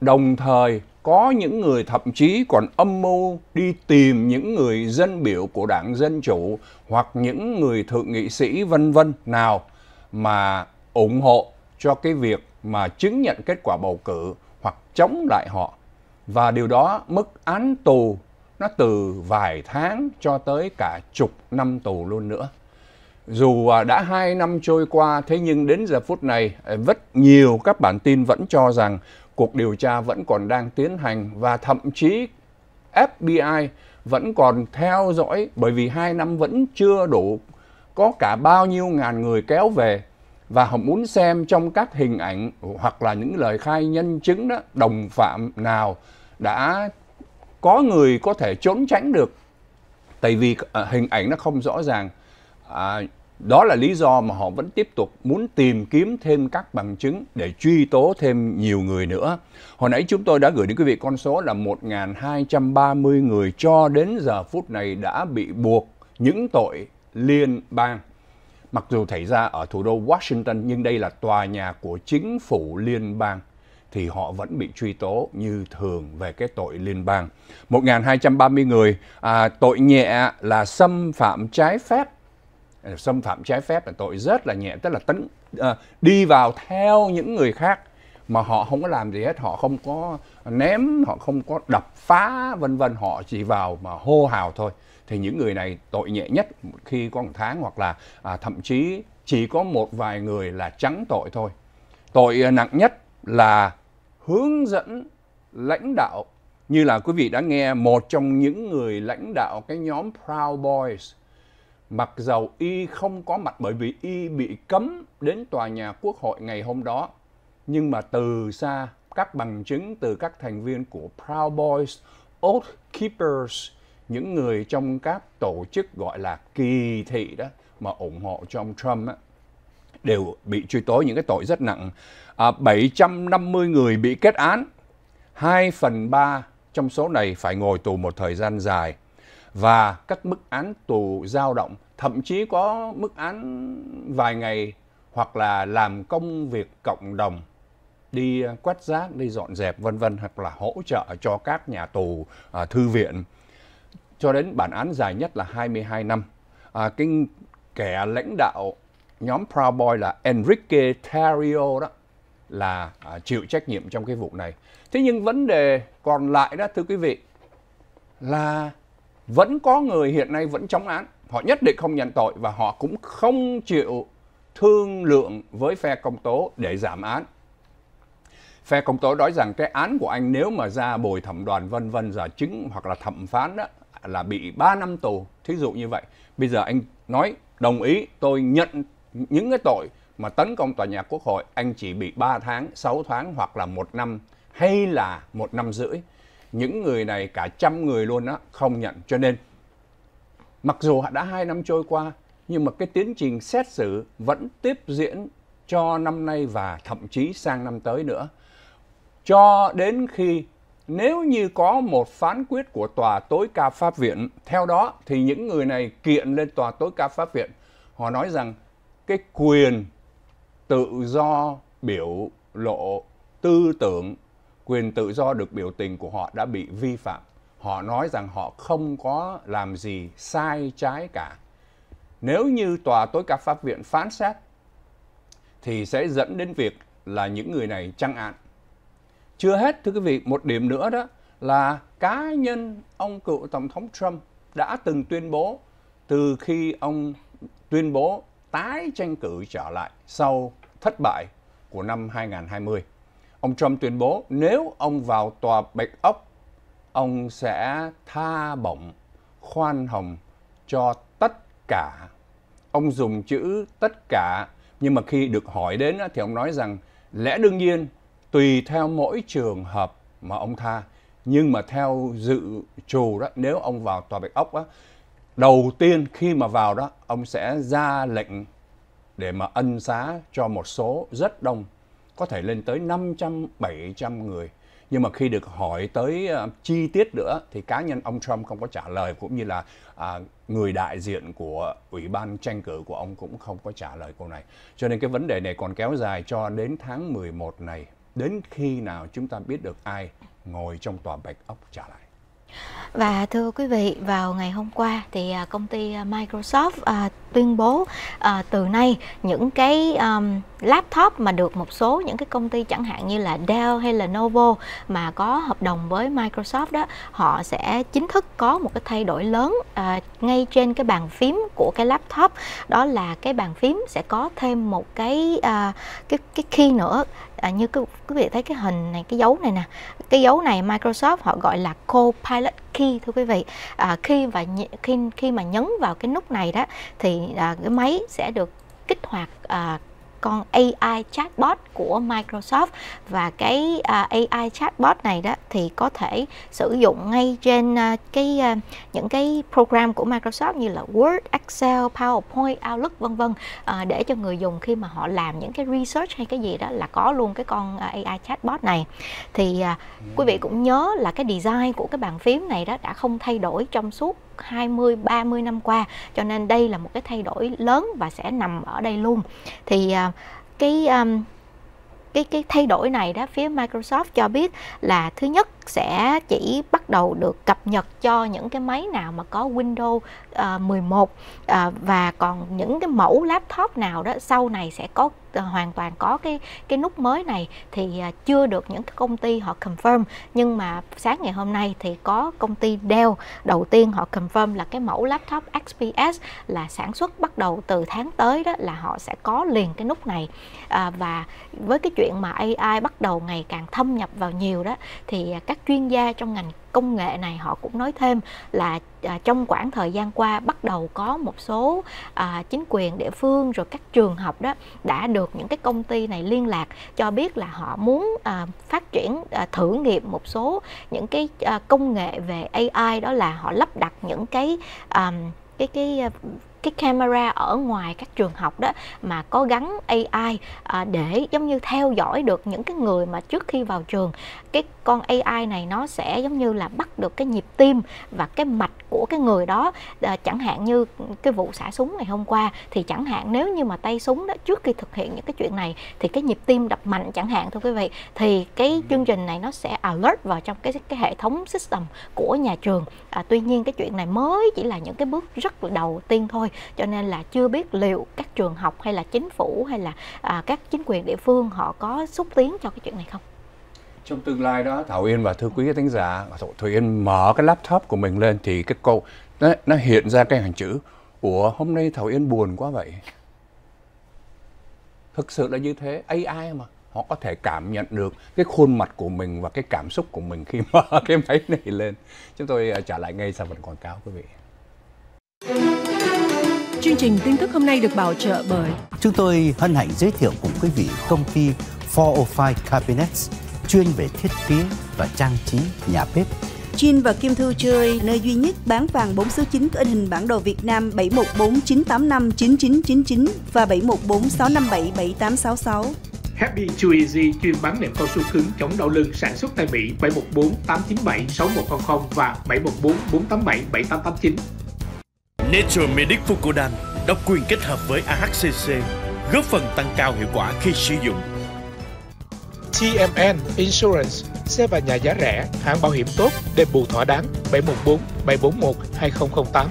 Đồng thời có những người thậm chí còn âm mưu đi tìm những người dân biểu của đảng Dân Chủ hoặc những người thượng nghị sĩ vân vân nào mà ủng hộ cho cái việc mà chứng nhận kết quả bầu cử hoặc chống lại họ. Và điều đó mức án tù nó từ vài tháng cho tới cả chục năm tù luôn nữa. Dù à, đã hai năm trôi qua, thế nhưng đến giờ phút này, à, rất nhiều các bản tin vẫn cho rằng cuộc điều tra vẫn còn đang tiến hành và thậm chí FBI vẫn còn theo dõi bởi vì hai năm vẫn chưa đủ có cả bao nhiêu ngàn người kéo về và họ muốn xem trong các hình ảnh hoặc là những lời khai nhân chứng đó đồng phạm nào đã có người có thể trốn tránh được tại vì ờ, hình ảnh nó không rõ ràng à, đó là lý do mà họ vẫn tiếp tục muốn tìm kiếm thêm các bằng chứng để truy tố thêm nhiều người nữa. Hồi nãy chúng tôi đã gửi đến quý vị con số là 1.230 người cho đến giờ phút này đã bị buộc những tội liên bang. Mặc dù xảy ra ở thủ đô Washington nhưng đây là tòa nhà của chính phủ liên bang thì họ vẫn bị truy tố như thường về cái tội liên bang. 1.230 người, à, tội nhẹ là xâm phạm trái phép xâm phạm trái phép là tội rất là nhẹ tức là tấn uh, đi vào theo những người khác mà họ không có làm gì hết họ không có ném họ không có đập phá vân vân họ chỉ vào mà hô hào thôi thì những người này tội nhẹ nhất khi có một tháng hoặc là à, thậm chí chỉ có một vài người là trắng tội thôi tội nặng nhất là hướng dẫn lãnh đạo như là quý vị đã nghe một trong những người lãnh đạo cái nhóm Proud Boys Mặc dầu y không có mặt bởi vì y bị cấm đến tòa nhà quốc hội ngày hôm đó, nhưng mà từ xa các bằng chứng từ các thành viên của Proud Boys, Oath Keepers, những người trong các tổ chức gọi là kỳ thị đó mà ủng hộ cho ông Trump á, đều bị truy tố những cái tội rất nặng. À, 750 người bị kết án, 2 phần 3 trong số này phải ngồi tù một thời gian dài và các mức án tù dao động thậm chí có mức án vài ngày hoặc là làm công việc cộng đồng đi ờ, quét rác đi dọn dẹp vân vân hoặc là hỗ trợ cho các nhà tù à, thư viện cho đến bản án dài nhất là 22 năm à, cái kẻ lãnh đạo nhóm Proud Boy là Enrique Tarrio đó là à, chịu trách nhiệm trong cái vụ này thế nhưng vấn đề còn lại đó thưa quý vị là vẫn có người hiện nay vẫn chống án họ nhất định không nhận tội và họ cũng không chịu thương lượng với phe công tố để giảm án. Phe công tố nói rằng cái án của anh nếu mà ra bồi thẩm đoàn vân vân giả chứng hoặc là thẩm phán đó là bị 3 năm tù, thí dụ như vậy. Bây giờ anh nói đồng ý tôi nhận những cái tội mà tấn công tòa nhà quốc hội anh chỉ bị 3 tháng, 6 tháng hoặc là một năm hay là một năm rưỡi. Những người này cả trăm người luôn á không nhận cho nên Mặc dù đã 2 năm trôi qua, nhưng mà cái tiến trình xét xử vẫn tiếp diễn cho năm nay và thậm chí sang năm tới nữa. Cho đến khi nếu như có một phán quyết của tòa tối cao pháp viện, theo đó thì những người này kiện lên tòa tối cao pháp viện, họ nói rằng cái quyền tự do biểu lộ tư tưởng, quyền tự do được biểu tình của họ đã bị vi phạm họ nói rằng họ không có làm gì sai trái cả. Nếu như tòa tối cao pháp viện phán xét thì sẽ dẫn đến việc là những người này trăng án. Chưa hết thưa quý vị, một điểm nữa đó là cá nhân ông cựu tổng thống Trump đã từng tuyên bố từ khi ông tuyên bố tái tranh cử trở lại sau thất bại của năm 2020. Ông Trump tuyên bố nếu ông vào tòa Bạch Ốc ông sẽ tha bổng khoan hồng cho tất cả. Ông dùng chữ tất cả, nhưng mà khi được hỏi đến thì ông nói rằng lẽ đương nhiên tùy theo mỗi trường hợp mà ông tha. Nhưng mà theo dự trù đó, nếu ông vào tòa bạch ốc đó, đầu tiên khi mà vào đó, ông sẽ ra lệnh để mà ân xá cho một số rất đông, có thể lên tới 500, 700 người nhưng mà khi được hỏi tới uh, chi tiết nữa thì cá nhân ông Trump không có trả lời cũng như là à, người đại diện của ủy ban tranh cử của ông cũng không có trả lời câu này. Cho nên cái vấn đề này còn kéo dài cho đến tháng 11 này, đến khi nào chúng ta biết được ai ngồi trong tòa Bạch Ốc trả lại. Và thưa quý vị, vào ngày hôm qua thì à, công ty à, Microsoft à, tuyên bố à, từ nay những cái um, laptop mà được một số những cái công ty chẳng hạn như là Dell hay là Novo mà có hợp đồng với Microsoft đó, họ sẽ chính thức có một cái thay đổi lớn à, ngay trên cái bàn phím của cái laptop. Đó là cái bàn phím sẽ có thêm một cái à, cái cái key nữa à, như cứ quý vị thấy cái hình này cái dấu này nè cái dấu này Microsoft họ gọi là Copilot Key thưa quý vị à, khi và khi khi mà nhấn vào cái nút này đó thì à, cái máy sẽ được kích hoạt à, con AI chatbot của Microsoft và cái à, AI chatbot này đó thì có thể sử dụng ngay trên à, cái à, những cái program của Microsoft như là Word, Excel, PowerPoint, Outlook vân vân để cho người dùng khi mà họ làm những cái research hay cái gì đó là có luôn cái con AI chatbot này thì quý vị cũng nhớ là cái design của cái bàn phím này đó đã không thay đổi trong suốt 20 30 năm qua cho nên đây là một cái thay đổi lớn và sẽ nằm ở đây luôn thì à, cái cái cái thay đổi này đó phía Microsoft cho biết là thứ nhất sẽ chỉ bắt đầu được cập nhật cho những cái máy nào mà có Windows uh, 11 uh, và còn những cái mẫu laptop nào đó sau này sẽ có Ờ, hoàn toàn có cái cái nút mới này thì ờ, chưa được những cái công ty họ confirm nhưng mà sáng ngày hôm nay thì có công ty Dell đầu tiên họ confirm là cái mẫu laptop XPS là sản xuất bắt đầu từ tháng tới đó là họ sẽ có liền cái nút này à, và với cái chuyện mà AI bắt đầu ngày càng thâm nhập vào nhiều đó thì các chuyên gia trong ngành công nghệ này họ cũng nói thêm là à, trong khoảng thời gian qua bắt đầu có một số à, chính quyền địa phương rồi các trường học đó đã được những cái công ty này liên lạc cho biết là họ muốn à, phát triển à, thử nghiệm một số những cái à, công nghệ về AI đó là họ lắp đặt những cái à, cái cái cái camera ở ngoài các trường học đó mà có gắn AI à, để giống như theo dõi được những cái người mà trước khi vào trường cái con AI này nó sẽ giống như là bắt được cái nhịp tim và cái mạch của cái người đó à, chẳng hạn như cái vụ xả súng ngày hôm qua thì chẳng hạn nếu như mà tay súng đó trước khi thực hiện những cái chuyện này thì cái nhịp tim đập mạnh chẳng hạn thưa quý vị thì cái ừ. chương trình này nó sẽ alert vào trong cái cái hệ thống system của nhà trường à, tuy nhiên cái chuyện này mới chỉ là những cái bước rất là đầu tiên thôi cho nên là chưa biết liệu các trường học hay là chính phủ hay là à, các chính quyền địa phương họ có xúc tiến cho cái chuyện này không trong tương lai đó thảo yên và thưa quý khán giả thảo yên mở cái laptop của mình lên thì cái câu nó, nó hiện ra cái hàng chữ ủa hôm nay thảo yên buồn quá vậy thực sự là như thế ai mà họ có thể cảm nhận được cái khuôn mặt của mình và cái cảm xúc của mình khi mở cái máy này lên chúng tôi à, trả lại ngay sau phần quảng cáo quý vị Chương trình tin tức hôm nay được bảo trợ bởi Chúng tôi hân hạnh giới thiệu cùng quý vị công ty 405 Cabinets chuyên về thiết kế và trang trí nhà bếp. Jin và Kim Thư chơi nơi duy nhất bán vàng 4 số 9 có in hình bản đồ Việt Nam 7149859999 và 7146577866. Happy Too Easy chuyên bán nệm cao su cứng chống đau lưng sản xuất tại Mỹ 714 897 6100 và 714 487 7889. Nature Medic Fucodan độc quyền kết hợp với AHCC góp phần tăng cao hiệu quả khi sử dụng TMN Insurance, xe và nhà giá rẻ, hãng bảo hiểm tốt, đền bù thỏa đáng 714 741 2008.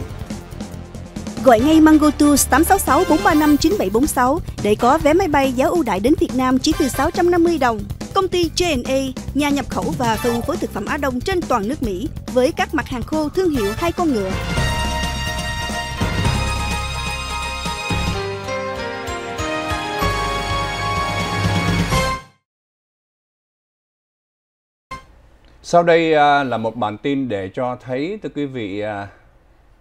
Gọi ngay Mango Tours 866 435 9746 để có vé máy bay giá ưu đại đến Việt Nam chỉ từ 650 đồng. Công ty J&A, nhà nhập khẩu và phân phối thực phẩm Á Đông trên toàn nước Mỹ với các mặt hàng khô thương hiệu hai con ngựa Sau đây à, là một bản tin để cho thấy thưa quý vị à,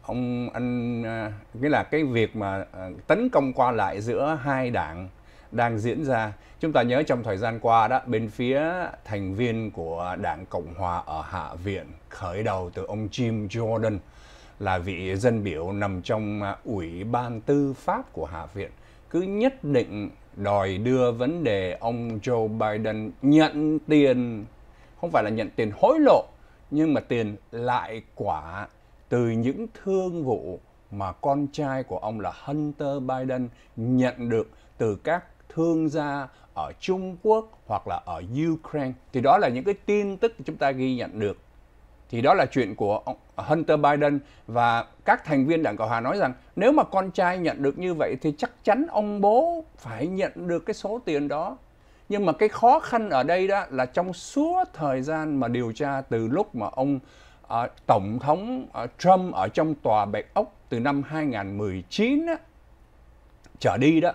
ông anh à, nghĩa là cái việc mà tấn công qua lại giữa hai đảng đang diễn ra. Chúng ta nhớ trong thời gian qua đó bên phía thành viên của Đảng Cộng hòa ở Hạ viện khởi đầu từ ông Jim Jordan là vị dân biểu nằm trong ủy ban tư pháp của Hạ viện cứ nhất định đòi đưa vấn đề ông Joe Biden nhận tiền không phải là nhận tiền hối lộ nhưng mà tiền lại quả từ những thương vụ mà con trai của ông là Hunter Biden nhận được từ các thương gia ở Trung Quốc hoặc là ở Ukraine thì đó là những cái tin tức chúng ta ghi nhận được thì đó là chuyện của ông Hunter Biden và các thành viên Đảng Cộng hòa nói rằng nếu mà con trai nhận được như vậy thì chắc chắn ông bố phải nhận được cái số tiền đó nhưng mà cái khó khăn ở đây đó là trong suốt thời gian mà điều tra từ lúc mà ông uh, tổng thống uh, Trump ở trong tòa Bạch ốc từ năm 2019 đó, trở đi đó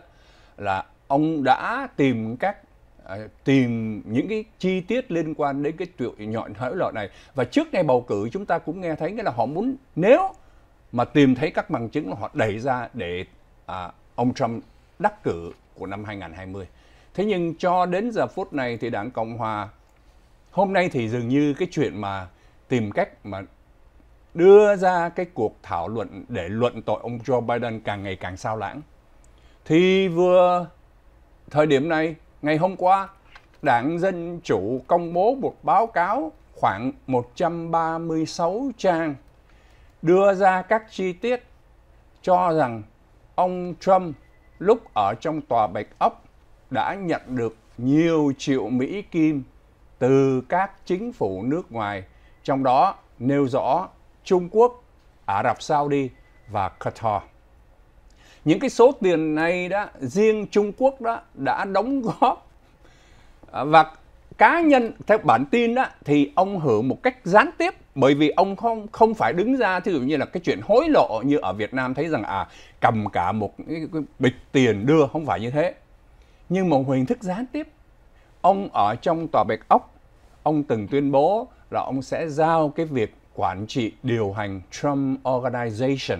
là ông đã tìm các ờ, tìm những cái chi tiết liên quan đến cái chuyện nhọn hỡi lọ này và trước ngày bầu cử chúng ta cũng nghe thấy nghĩa là họ muốn nếu mà tìm thấy các bằng chứng là họ đẩy ra để à, ông Trump đắc cử của năm 2020 Thế nhưng cho đến giờ phút này thì Đảng Cộng Hòa hôm nay thì dường như cái chuyện mà tìm cách mà đưa ra cái cuộc thảo luận để luận tội ông Joe Biden càng ngày càng sao lãng. Thì vừa thời điểm này, ngày hôm qua, Đảng Dân Chủ công bố một báo cáo khoảng 136 trang đưa ra các chi tiết cho rằng ông Trump lúc ở trong tòa Bạch Ốc đã nhận được nhiều triệu Mỹ Kim từ các chính phủ nước ngoài, trong đó nêu rõ Trung Quốc, Ả Rập Saudi và Qatar. Những cái số tiền này đó, riêng Trung Quốc đó đã đóng góp và cá nhân theo bản tin đó thì ông hưởng một cách gián tiếp bởi vì ông không không phải đứng ra thí dụ như là cái chuyện hối lộ như ở Việt Nam thấy rằng à cầm cả một cái bịch tiền đưa không phải như thế nhưng một hình thức gián tiếp ông ở trong tòa bạch ốc ông từng tuyên bố là ông sẽ giao cái việc quản trị điều hành Trump Organization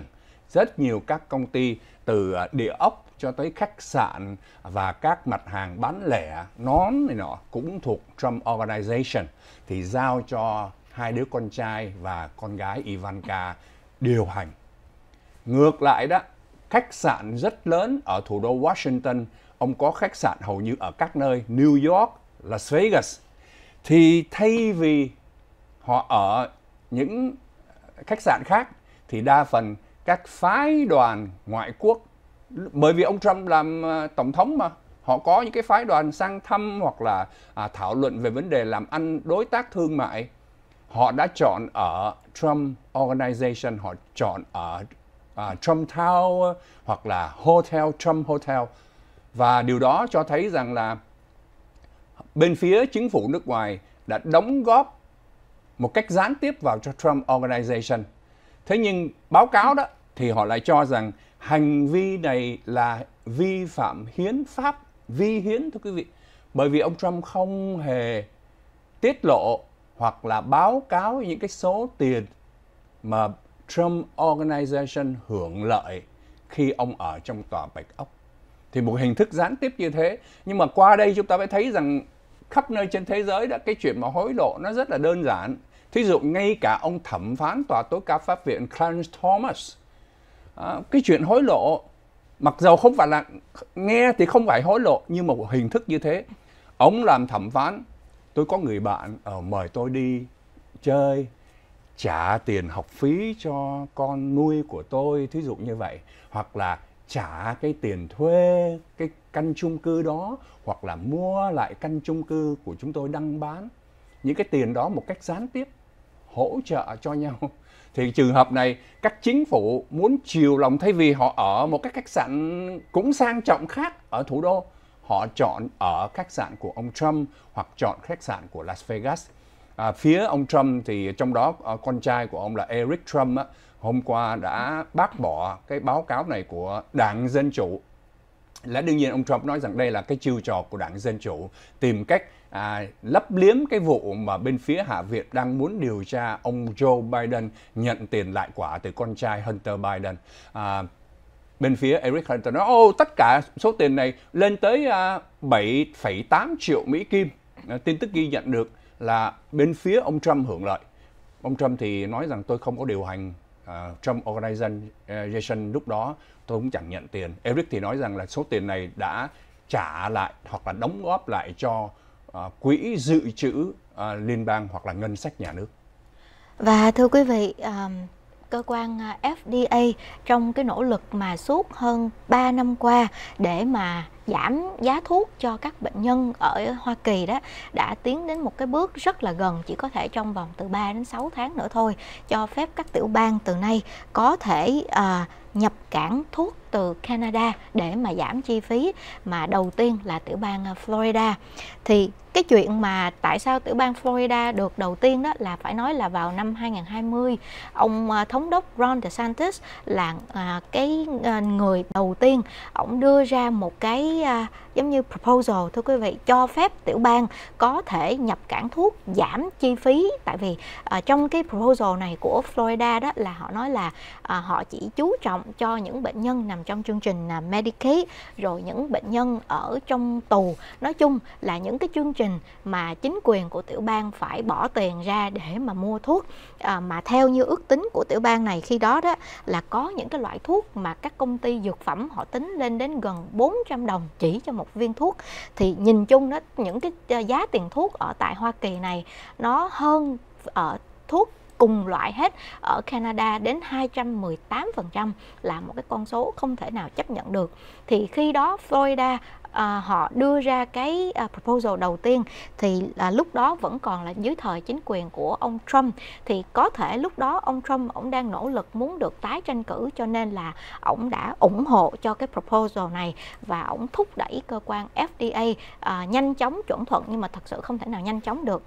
rất nhiều các công ty từ à, địa ốc cho tới khách sạn và các mặt hàng bán lẻ nón này nọ cũng thuộc Trump Organization thì giao cho hai đứa con trai và con gái Ivanka điều hành. Ngược lại đó, khách sạn rất lớn ở thủ đô Washington ông có khách sạn hầu như ở các nơi New York, Las Vegas thì thay vì họ ở những khách sạn khác thì đa phần các phái đoàn ngoại quốc bởi vì ông Trump làm ờ, tổng thống mà họ có những cái phái đoàn sang thăm hoặc là à, thảo luận về vấn đề làm ăn đối tác thương mại họ đã chọn ở Trump Organization họ chọn ở à, Trump Tower hoặc là Hotel Trump Hotel và điều đó cho thấy rằng là bên phía chính phủ nước ngoài đã đóng góp một cách gián tiếp vào cho Trump Organization. Thế nhưng báo cáo đó thì họ lại cho rằng hành vi này là vi phạm hiến pháp, vi hiến thưa quý vị. Bởi vì ông Trump không hề tiết lộ hoặc là báo cáo những cái số tiền mà Trump Organization hưởng lợi khi ông ở trong tòa Bạch Ốc thì một hình thức gián tiếp như thế nhưng mà qua đây chúng ta mới thấy rằng khắp nơi trên thế giới đã cái chuyện mà hối lộ nó rất là đơn giản thí dụ ngay cả ông thẩm phán tòa tối cao pháp viện Clarence Thomas à, cái chuyện hối lộ mặc dầu không phải là nghe thì không phải hối lộ nhưng mà một hình thức như thế ông làm thẩm phán tôi có người bạn ở ờ, mời tôi đi chơi trả tiền học phí cho con nuôi của tôi thí dụ như vậy hoặc là trả cái tiền thuê cái căn chung cư đó hoặc là mua lại căn chung cư của chúng tôi đăng bán những cái tiền đó một cách gián tiếp hỗ trợ cho nhau thì trường hợp này các chính phủ muốn chiều lòng thay vì họ ở một cái khách sạn cũng sang trọng khác ở thủ đô họ chọn ở khách sạn của ông Trump hoặc chọn khách sạn của Las Vegas à, phía ông Trump thì trong đó ờ, con trai của ông là Eric Trump á, hôm qua đã bác bỏ cái báo cáo này của Đảng Dân Chủ. Là đương nhiên ông Trump nói rằng đây là cái chiêu trò của Đảng Dân Chủ tìm cách à, lấp liếm cái vụ mà bên phía Hạ Viện đang muốn điều tra ông Joe Biden nhận tiền lại quả từ con trai Hunter Biden. À, bên phía Eric Hunter nói, ô tất cả số tiền này lên tới à, 7,8 triệu Mỹ Kim. À, tin tức ghi nhận được là bên phía ông Trump hưởng lợi. Ông Trump thì nói rằng tôi không có điều hành À, trong Organization à, lúc đó tôi cũng chẳng nhận tiền. Eric thì nói rằng là số tiền này đã trả lại hoặc là đóng góp lại cho uh, quỹ dự trữ uh, liên bang hoặc là ngân sách nhà nước. Và thưa quý vị, um, cơ quan à, FDA trong cái nỗ lực mà suốt hơn 3 năm qua để mà giảm giá thuốc cho các bệnh nhân ở Hoa Kỳ đó đã tiến đến một cái bước rất là gần chỉ có thể trong vòng từ 3 đến 6 tháng nữa thôi cho phép các tiểu bang từ nay có thể à, nhập cảng thuốc từ Canada để mà giảm chi phí mà đầu tiên là tiểu bang à, Florida thì cái chuyện mà tại sao tiểu bang Florida được đầu tiên đó là phải nói là vào năm 2020 ông ờ, thống đốc Ron DeSantis là à, cái ờ, người đầu tiên ông đưa ra một cái à, giống như proposal thưa quý vị cho phép tiểu bang có thể nhập cảng thuốc giảm chi phí tại vì à, trong cái proposal này của Florida đó là họ nói là họ chỉ chú trọng cho những bệnh nhân nằm trong chương trình Medicaid rồi những bệnh nhân ở trong tù nói chung là những cái chương trình mà chính quyền của tiểu bang phải bỏ tiền ra để mà mua thuốc à, mà theo như ước tính của tiểu bang này khi đó đó là có những cái loại thuốc mà các công ty dược phẩm họ tính lên đến gần 400 đồng chỉ cho một viên thuốc thì nhìn chung đó những cái ờ, giá tiền thuốc ở tại Hoa Kỳ này nó hơn ở ờ, thuốc cùng loại hết ở Canada đến 218% là một cái con số không thể nào chấp nhận được. Thì khi đó Florida à, họ đưa ra cái à, proposal đầu tiên thì là lúc đó vẫn còn là dưới thời chính quyền của ông Trump thì có thể lúc đó ông Trump ông đang nỗ lực muốn được tái tranh cử cho nên là ông đã ủng hộ cho cái proposal này và ông thúc đẩy cơ quan FDA à, ờ, nhanh chóng chuẩn thuận nhưng mà thật sự không thể nào nhanh chóng được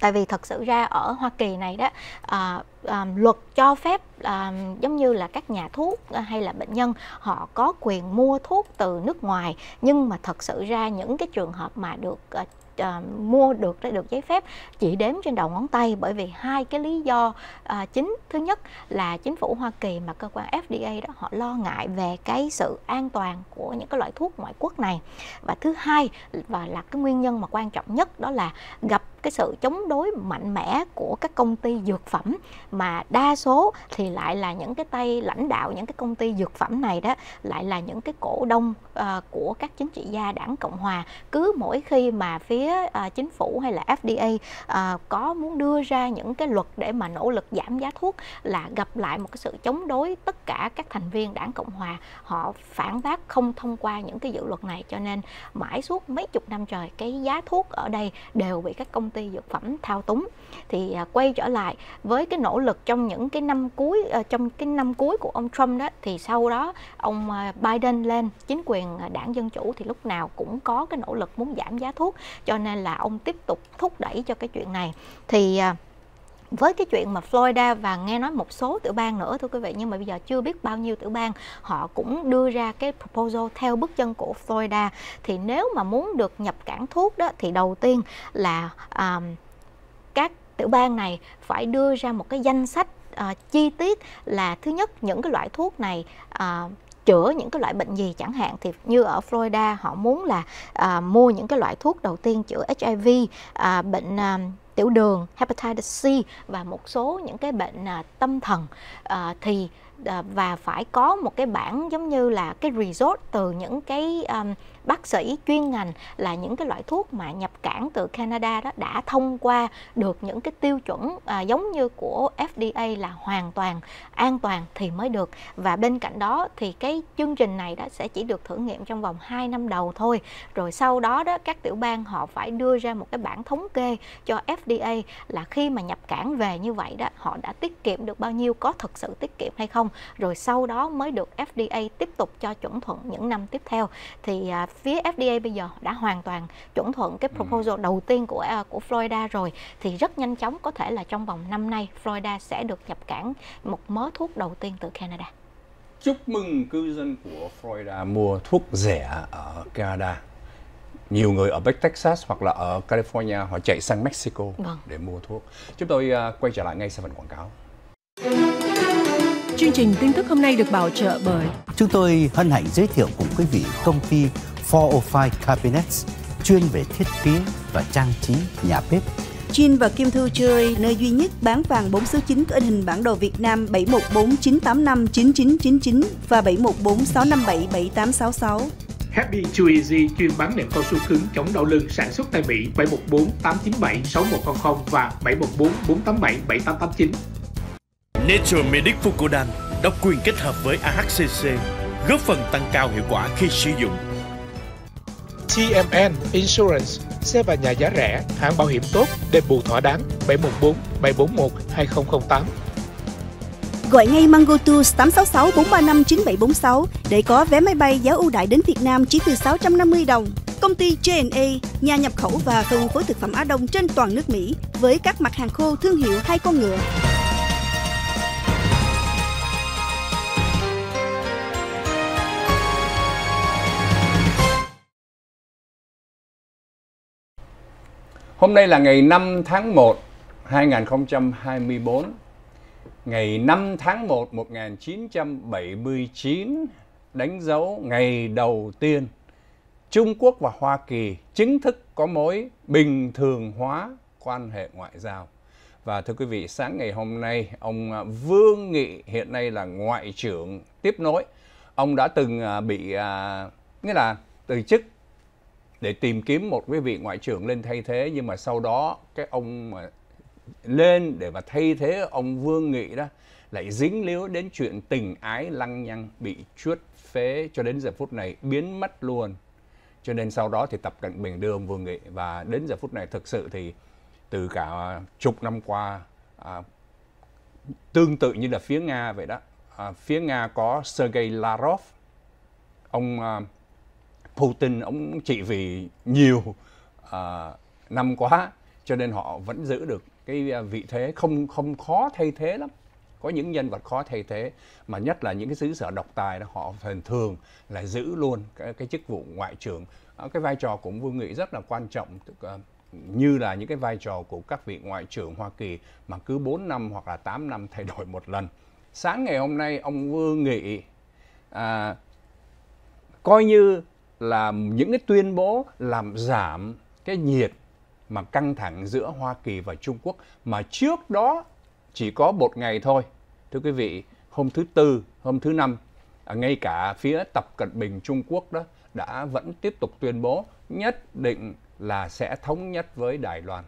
tại vì thật sự ra ở Hoa Kỳ này đó à, à, luật cho phép à, giống như là các nhà thuốc à, hay là bệnh nhân họ có quyền mua thuốc từ nước ngoài nhưng mà thật sự ra những cái trường hợp mà được à, à, mua được đã được giấy phép chỉ đếm trên đầu ngón tay bởi vì hai cái lý do à, chính thứ nhất là chính phủ Hoa Kỳ mà cơ quan FDA đó họ lo ngại về cái sự an toàn của những cái loại thuốc ngoại quốc này và thứ hai và là cái nguyên nhân mà quan trọng nhất đó là gặp cái sự chống đối mạnh mẽ của các công ty dược phẩm mà đa số thì lại là những cái tay lãnh đạo những cái công ty dược phẩm này đó lại là những cái cổ đông uh, của các chính trị gia đảng cộng hòa cứ mỗi khi mà phía uh, chính phủ hay là fda uh, ờ, có muốn đưa ra những cái luật để mà nỗ lực giảm giá thuốc là gặp lại một cái sự chống đối tất cả các thành viên đảng cộng hòa họ phản bác không thông qua những cái dự luật này cho nên mãi suốt mấy chục năm trời cái giá thuốc ở đây đều bị các công ty dược phẩm thao túng thì uh, quay trở lại với cái nỗ lực trong những cái năm cuối cuối ờ, trong cái năm cuối của ông Trump đó thì sau đó ông ờ, Biden lên chính quyền ờ, đảng dân chủ thì lúc nào cũng có cái nỗ lực muốn giảm giá thuốc cho nên là ông tiếp tục thúc đẩy cho cái chuyện này thì với cái chuyện mà Florida và nghe nói một số tiểu bang nữa thôi quý vị nhưng mà bây giờ chưa biết bao nhiêu tiểu bang họ cũng đưa ra cái proposal theo bước chân của Florida thì nếu mà muốn được nhập cảng thuốc đó thì đầu tiên là um, các tiểu bang này phải đưa ra một cái danh sách uh, chi tiết là thứ nhất những cái loại thuốc này uh, chữa những cái loại bệnh gì chẳng hạn thì như ở Florida họ muốn là uh, mua những cái loại thuốc đầu tiên chữa HIV uh, bệnh uh, tiểu đường hepatitis C và một số những cái bệnh uh, tâm thần uh, thì uh, và phải có một cái bản giống như là cái resort từ những cái um, bác sĩ chuyên ngành là những cái loại thuốc mà nhập cảng từ Canada đó đã thông qua được những cái tiêu chuẩn à, giống như của FDA là hoàn toàn an toàn thì mới được và bên cạnh đó thì cái chương trình này đó sẽ chỉ được thử nghiệm trong vòng 2 năm đầu thôi rồi sau đó đó các tiểu bang họ phải đưa ra một cái bản thống kê cho FDA là khi mà nhập cảng về như vậy đó họ đã tiết kiệm được bao nhiêu có thực sự tiết kiệm hay không rồi sau đó mới được FDA tiếp tục cho chuẩn thuận những năm tiếp theo thì à, phía FDA bây giờ đã hoàn toàn chuẩn thuận cái ừ. proposal đầu tiên của à, của Florida rồi thì rất nhanh chóng có thể là trong vòng năm nay Florida sẽ được nhập cảng một mớ thuốc đầu tiên từ Canada. Chúc mừng cư dân của Florida mua thuốc rẻ ở Canada nhiều người ở Bắc Texas hoặc là ở California họ chạy sang Mexico vâng. để mua thuốc. Chúng tôi uh, quay trở lại ngay sau phần quảng cáo. Chương trình tin tức hôm nay được bảo trợ bởi Chúng tôi hân hạnh giới thiệu cùng quý vị công ty 405 Cabinets chuyên về thiết kế và trang trí nhà bếp. Chin và Kim Thư chơi nơi duy nhất bán vàng 4 số 9 có in hình bản đồ Việt Nam 7149859999 và 7146577866. Happy Too Easy chuyên bán nệm cao su cứng chống đau lưng sản xuất tại Mỹ 714 897 6100 và 714 487 7889. Nature Medic Fucodan độc quyền kết hợp với AHCC góp phần tăng cao hiệu quả khi sử dụng TMN Insurance, xe và nhà giá rẻ, hãng bảo hiểm tốt, đền bù thỏa đáng 714 741 2008. Gọi ngay Mango Tours 866 435 9746 để có vé máy bay giá ưu đại đến Việt Nam chỉ từ 650 đồng. Công ty J&A, nhà nhập khẩu và phân phối thực phẩm Á Đông trên toàn nước Mỹ với các mặt hàng khô thương hiệu hai con ngựa. Hôm nay là ngày 5 tháng 1 2024 Ngày 5 tháng 1 1979 đánh dấu ngày đầu tiên Trung Quốc và Hoa Kỳ chính thức có mối bình thường hóa quan hệ ngoại giao. Và thưa quý vị, sáng ngày hôm nay, ông Vương Nghị hiện nay là ngoại trưởng tiếp nối. Ông đã từng à, bị à, nghĩa là từ chức để tìm kiếm một cái vị ngoại trưởng lên thay thế nhưng mà sau đó cái ông mà lên để mà thay thế ông Vương Nghị đó lại dính líu đến chuyện tình ái lăng nhăng bị chuốt phế cho đến giờ phút này biến mất luôn. Cho nên sau đó thì Tập Cận Bình đưa ông Vương Nghị và đến giờ phút này thực sự thì từ cả chục năm qua à, tương tự như là phía Nga vậy đó. À, phía Nga có Sergei Lavrov, ông à, Putin ông trị vì nhiều à, năm quá cho nên họ vẫn giữ được cái à, vị thế không không khó thay thế lắm có những nhân vật khó thay thế mà nhất là những cái xứ sở độc tài đó họ thường thường là giữ luôn cái, cái chức vụ ngoại trưởng cái vai trò cũng vương nghị rất là quan trọng à, như là những cái vai trò của các vị ngoại trưởng Hoa Kỳ mà cứ 4 năm hoặc là 8 năm thay đổi một lần. Sáng ngày hôm nay ông Vương Nghị à, coi như là những cái tuyên bố làm giảm cái nhiệt mà căng thẳng giữa Hoa Kỳ và Trung Quốc mà trước đó chỉ có một ngày thôi. Thưa quý vị, hôm thứ Tư, hôm thứ Năm, à, ngay cả phía Tập Cận Bình Trung Quốc đó đã vẫn tiếp tục tuyên bố nhất định là sẽ thống nhất với Đài Loan.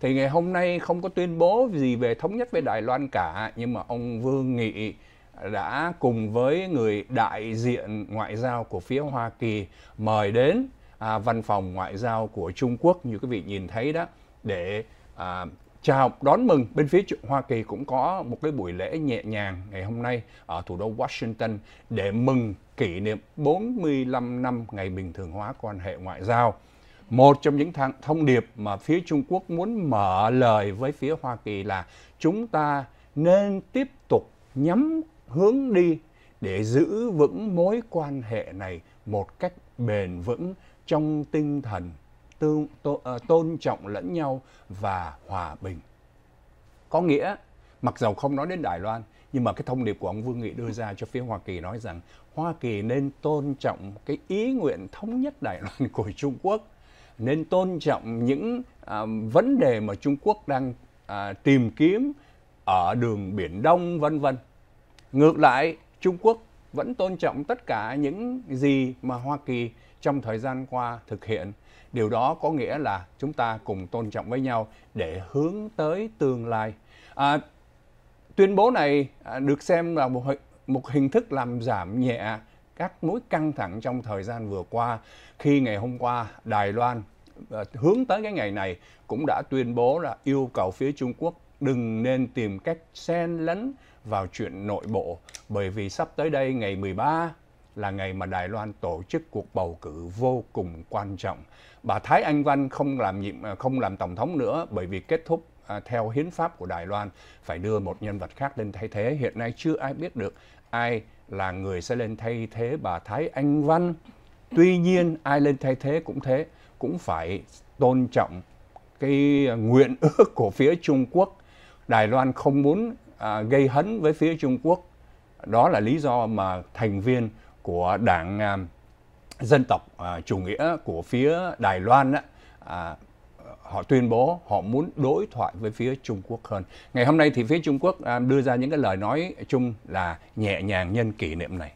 Thì ngày hôm nay không có tuyên bố gì về thống nhất với Đài Loan cả, nhưng mà ông Vương Nghị đã cùng với người đại diện ngoại giao của phía Hoa Kỳ mời đến à, văn phòng ngoại giao của Trung Quốc như quý vị nhìn thấy đó để à, chào đón mừng bên phía Hoa Kỳ cũng có một cái buổi lễ nhẹ nhàng ngày hôm nay ở thủ đô Washington để mừng kỷ niệm 45 năm ngày bình thường hóa quan hệ ngoại giao. Một trong những thông điệp mà phía Trung Quốc muốn mở lời với phía Hoa Kỳ là chúng ta nên tiếp tục nhắm hướng đi để giữ vững mối quan hệ này một cách bền vững trong tinh thần tương, tô, ờ, tôn trọng lẫn nhau và hòa bình. Có nghĩa, mặc dầu không nói đến Đài Loan, nhưng mà cái thông điệp của ông Vương Nghị đưa ra cho phía Hoa Kỳ nói rằng Hoa Kỳ nên tôn trọng cái ý nguyện thống nhất Đài Loan của Trung Quốc, nên tôn trọng những à, vấn đề mà Trung Quốc đang à, tìm kiếm ở đường Biển Đông vân vân. Ngược lại, Trung Quốc vẫn tôn trọng tất cả những gì mà Hoa Kỳ trong thời gian qua thực hiện. Điều đó có nghĩa là chúng ta cùng tôn trọng với nhau để hướng tới tương lai. À, tuyên bố này à, được xem là một một hình thức làm giảm nhẹ các mối căng thẳng trong thời gian vừa qua khi ngày hôm qua Đài Loan à, hướng tới cái ngày này cũng đã tuyên bố là yêu cầu phía Trung Quốc đừng nên tìm cách xen lấn vào chuyện nội bộ bởi vì sắp tới đây ngày 13 là ngày mà Đài Loan tổ chức cuộc bầu cử vô cùng quan trọng. Bà Thái Anh Văn không làm nhiệm không làm tổng thống nữa bởi vì kết thúc à, theo hiến pháp của Đài Loan phải đưa một nhân vật khác lên thay thế. Hiện nay chưa ai biết được ai là người sẽ lên thay thế bà Thái Anh Văn. Tuy nhiên ai lên thay thế cũng thế, cũng phải tôn trọng cái à, nguyện ước của phía Trung Quốc. Đài Loan không muốn à, gây hấn với phía Trung Quốc. Đó là lý do mà thành viên của đảng à, dân tộc à, chủ nghĩa của phía Đài Loan á, à, họ tuyên bố họ muốn đối thoại với phía Trung Quốc hơn. Ngày hôm nay thì phía Trung Quốc à, đưa ra những cái lời nói chung là nhẹ nhàng nhân kỷ niệm này.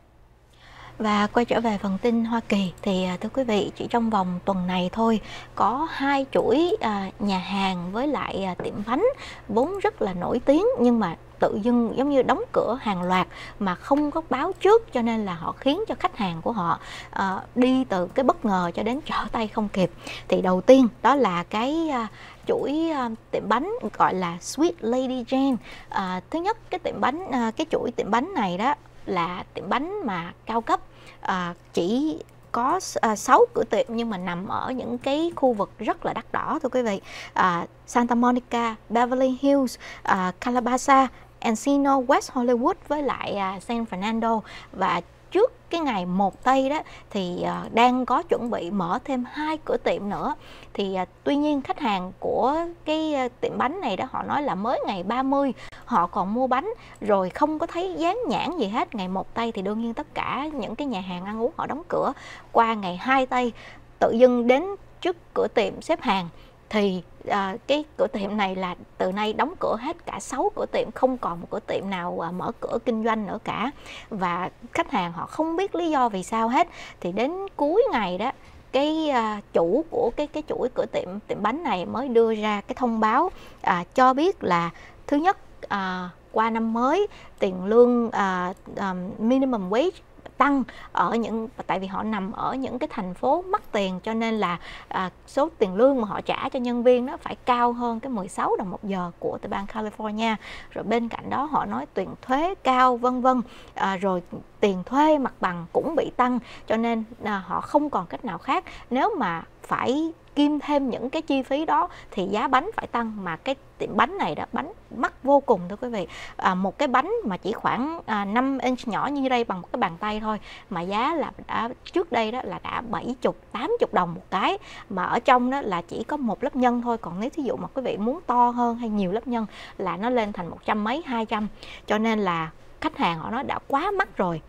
Và quay trở về phần tin Hoa Kỳ thì à, thưa quý vị chỉ trong vòng tuần này thôi có hai chuỗi à, nhà hàng với lại à, tiệm bánh vốn rất là nổi tiếng nhưng mà tự dưng giống như đóng cửa hàng loạt mà không có báo trước cho nên là họ khiến cho khách hàng của họ uh, đi từ cái bất ngờ cho đến trở tay không kịp thì đầu tiên đó là cái uh, chuỗi uh, tiệm bánh gọi là Sweet Lady Jane uh, thứ nhất cái tiệm bánh uh, cái chuỗi tiệm bánh này đó là tiệm bánh mà cao cấp uh, chỉ có uh, 6 cửa tiệm nhưng mà nằm ở những cái khu vực rất là đắt đỏ thưa quý vị. Uh, Santa Monica, Beverly Hills, uh, Calabasa Encino, West Hollywood với lại uh, San Fernando và trước cái ngày 1 Tây đó thì uh, đang có chuẩn bị mở thêm hai cửa tiệm nữa. Thì uh, tuy nhiên khách hàng của cái uh, tiệm bánh này đó họ nói là mới ngày 30 họ còn mua bánh rồi không có thấy dán nhãn gì hết. Ngày 1 Tây thì đương nhiên tất cả những cái nhà hàng ăn uống họ đóng cửa. Qua ngày 2 Tây tự dưng đến trước cửa tiệm xếp hàng thì à, cái cửa tiệm này là từ nay đóng cửa hết cả 6 cửa tiệm không còn một cửa tiệm nào à, mở cửa kinh doanh nữa cả và khách hàng họ không biết lý do vì sao hết thì đến cuối ngày đó cái à, chủ của cái cái chuỗi cửa tiệm tiệm bánh này mới đưa ra cái thông báo à, cho biết là thứ nhất à, qua năm mới tiền lương uh, um, minimum wage tăng ở những tại vì họ nằm ở những cái thành phố mắc tiền cho nên là à, số tiền lương mà họ trả cho nhân viên nó phải cao hơn cái 16 đồng một giờ của tiểu bang California rồi bên cạnh đó họ nói tiền thuế cao vân vân à, rồi tiền thuê mặt bằng cũng bị tăng cho nên à, họ không còn cách nào khác nếu mà phải kim thêm những cái chi phí đó thì giá bánh phải tăng mà cái tiệm bánh này đó bánh mắc vô cùng thưa quý vị à, một cái bánh mà chỉ khoảng à, 5 inch nhỏ như đây bằng một cái bàn tay thôi mà giá là đã trước đây đó là đã 70 80 đồng một cái mà ở trong đó là chỉ có một lớp nhân thôi còn nếu thí dụ mà quý vị muốn to hơn hay nhiều lớp nhân là nó lên thành một trăm mấy hai trăm cho nên là khách hàng họ nói đã quá mắc rồi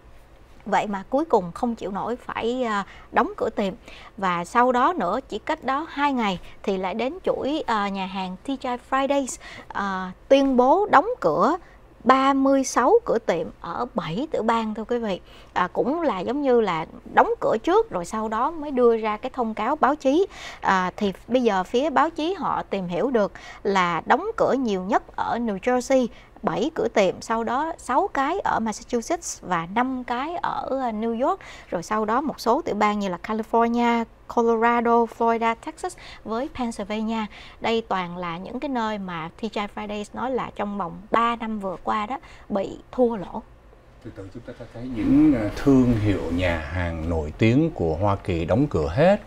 vậy mà cuối cùng không chịu nổi phải à, đóng cửa tiệm và sau đó nữa chỉ cách đó hai ngày thì lại đến chuỗi à, nhà hàng TJ Fridays à, tuyên bố đóng cửa 36 cửa tiệm ở 7 tiểu bang thôi quý vị à, cũng là giống như là đóng cửa trước rồi sau đó mới đưa ra cái thông cáo báo chí à, thì bây giờ phía báo chí họ tìm hiểu được là đóng cửa nhiều nhất ở New Jersey 7 cửa tiệm, sau đó 6 cái ở Massachusetts và 5 cái ở ờ, New York, rồi sau đó một số tiểu bang như là California, Colorado, Florida, Texas với Pennsylvania. Đây toàn là những cái nơi mà TJ Fridays nói là trong vòng 3 năm vừa qua đó bị thua lỗ từ từ chúng ta sẽ thấy những ờ, thương hiệu nhà hàng nổi tiếng của Hoa Kỳ đóng cửa hết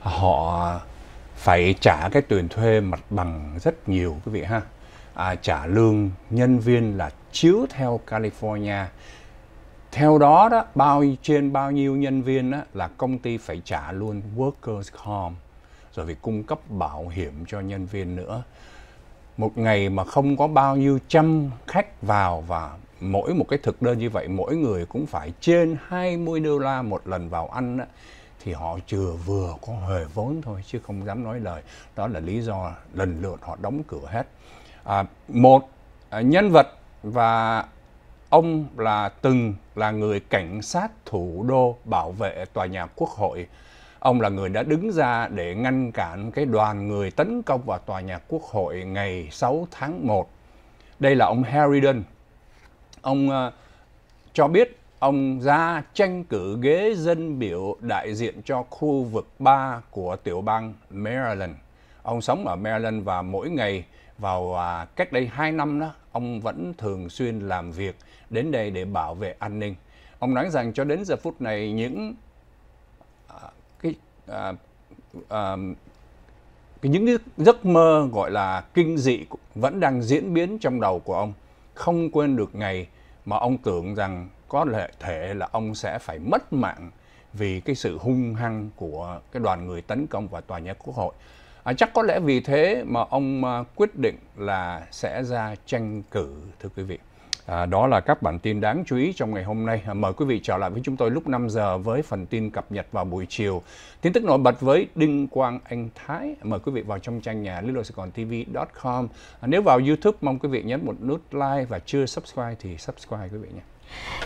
họ phải trả cái tiền thuê mặt bằng rất nhiều quý vị ha à, trả lương nhân viên là chiếu theo California. Theo đó đó bao trên bao nhiêu nhân viên đó, là công ty phải trả luôn workers comp rồi phải cung cấp bảo hiểm cho nhân viên nữa. Một ngày mà không có bao nhiêu trăm khách vào và mỗi một cái thực đơn như vậy mỗi người cũng phải trên 20 đô la một lần vào ăn đó, thì họ chừa vừa có hề vốn thôi chứ không dám nói lời. Đó là lý do lần lượt họ đóng cửa hết à, một à, nhân vật và ông là từng là người cảnh sát thủ đô bảo vệ tòa nhà quốc hội ông là người đã đứng ra để ngăn cản cái đoàn người tấn công vào tòa nhà quốc hội ngày 6 tháng 1 đây là ông Harridan ông uh, cho biết ông ra tranh cử ghế dân biểu đại diện cho khu vực 3 của tiểu bang Maryland. Ông sống ở Maryland và mỗi ngày vào à, cách đây 2 năm đó, ông vẫn thường xuyên làm việc đến đây để bảo vệ an ninh. Ông nói rằng cho đến giờ phút này những à, cái à, à, những giấc mơ gọi là kinh dị vẫn đang diễn biến trong đầu của ông. Không quên được ngày mà ông tưởng rằng có thể là ông sẽ phải mất mạng vì cái sự hung hăng của cái đoàn người tấn công vào tòa nhà quốc hội. À, chắc có lẽ vì thế mà ông à, quyết định là sẽ ra tranh cử thưa quý vị. À, đó là các bản tin đáng chú ý trong ngày hôm nay. À, mời quý vị trở lại với chúng tôi lúc 5 giờ với phần tin cập nhật vào buổi chiều. Tin tức nổi bật với Đinh Quang Anh Thái. Mời quý vị vào trong trang nhà lilo com à, Nếu vào YouTube mong quý vị nhấn một nút like và chưa subscribe thì subscribe quý vị nhé.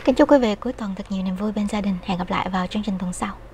Kính chúc quý vị cuối tuần thật nhiều niềm vui bên gia đình. Hẹn gặp lại vào chương trình tuần sau.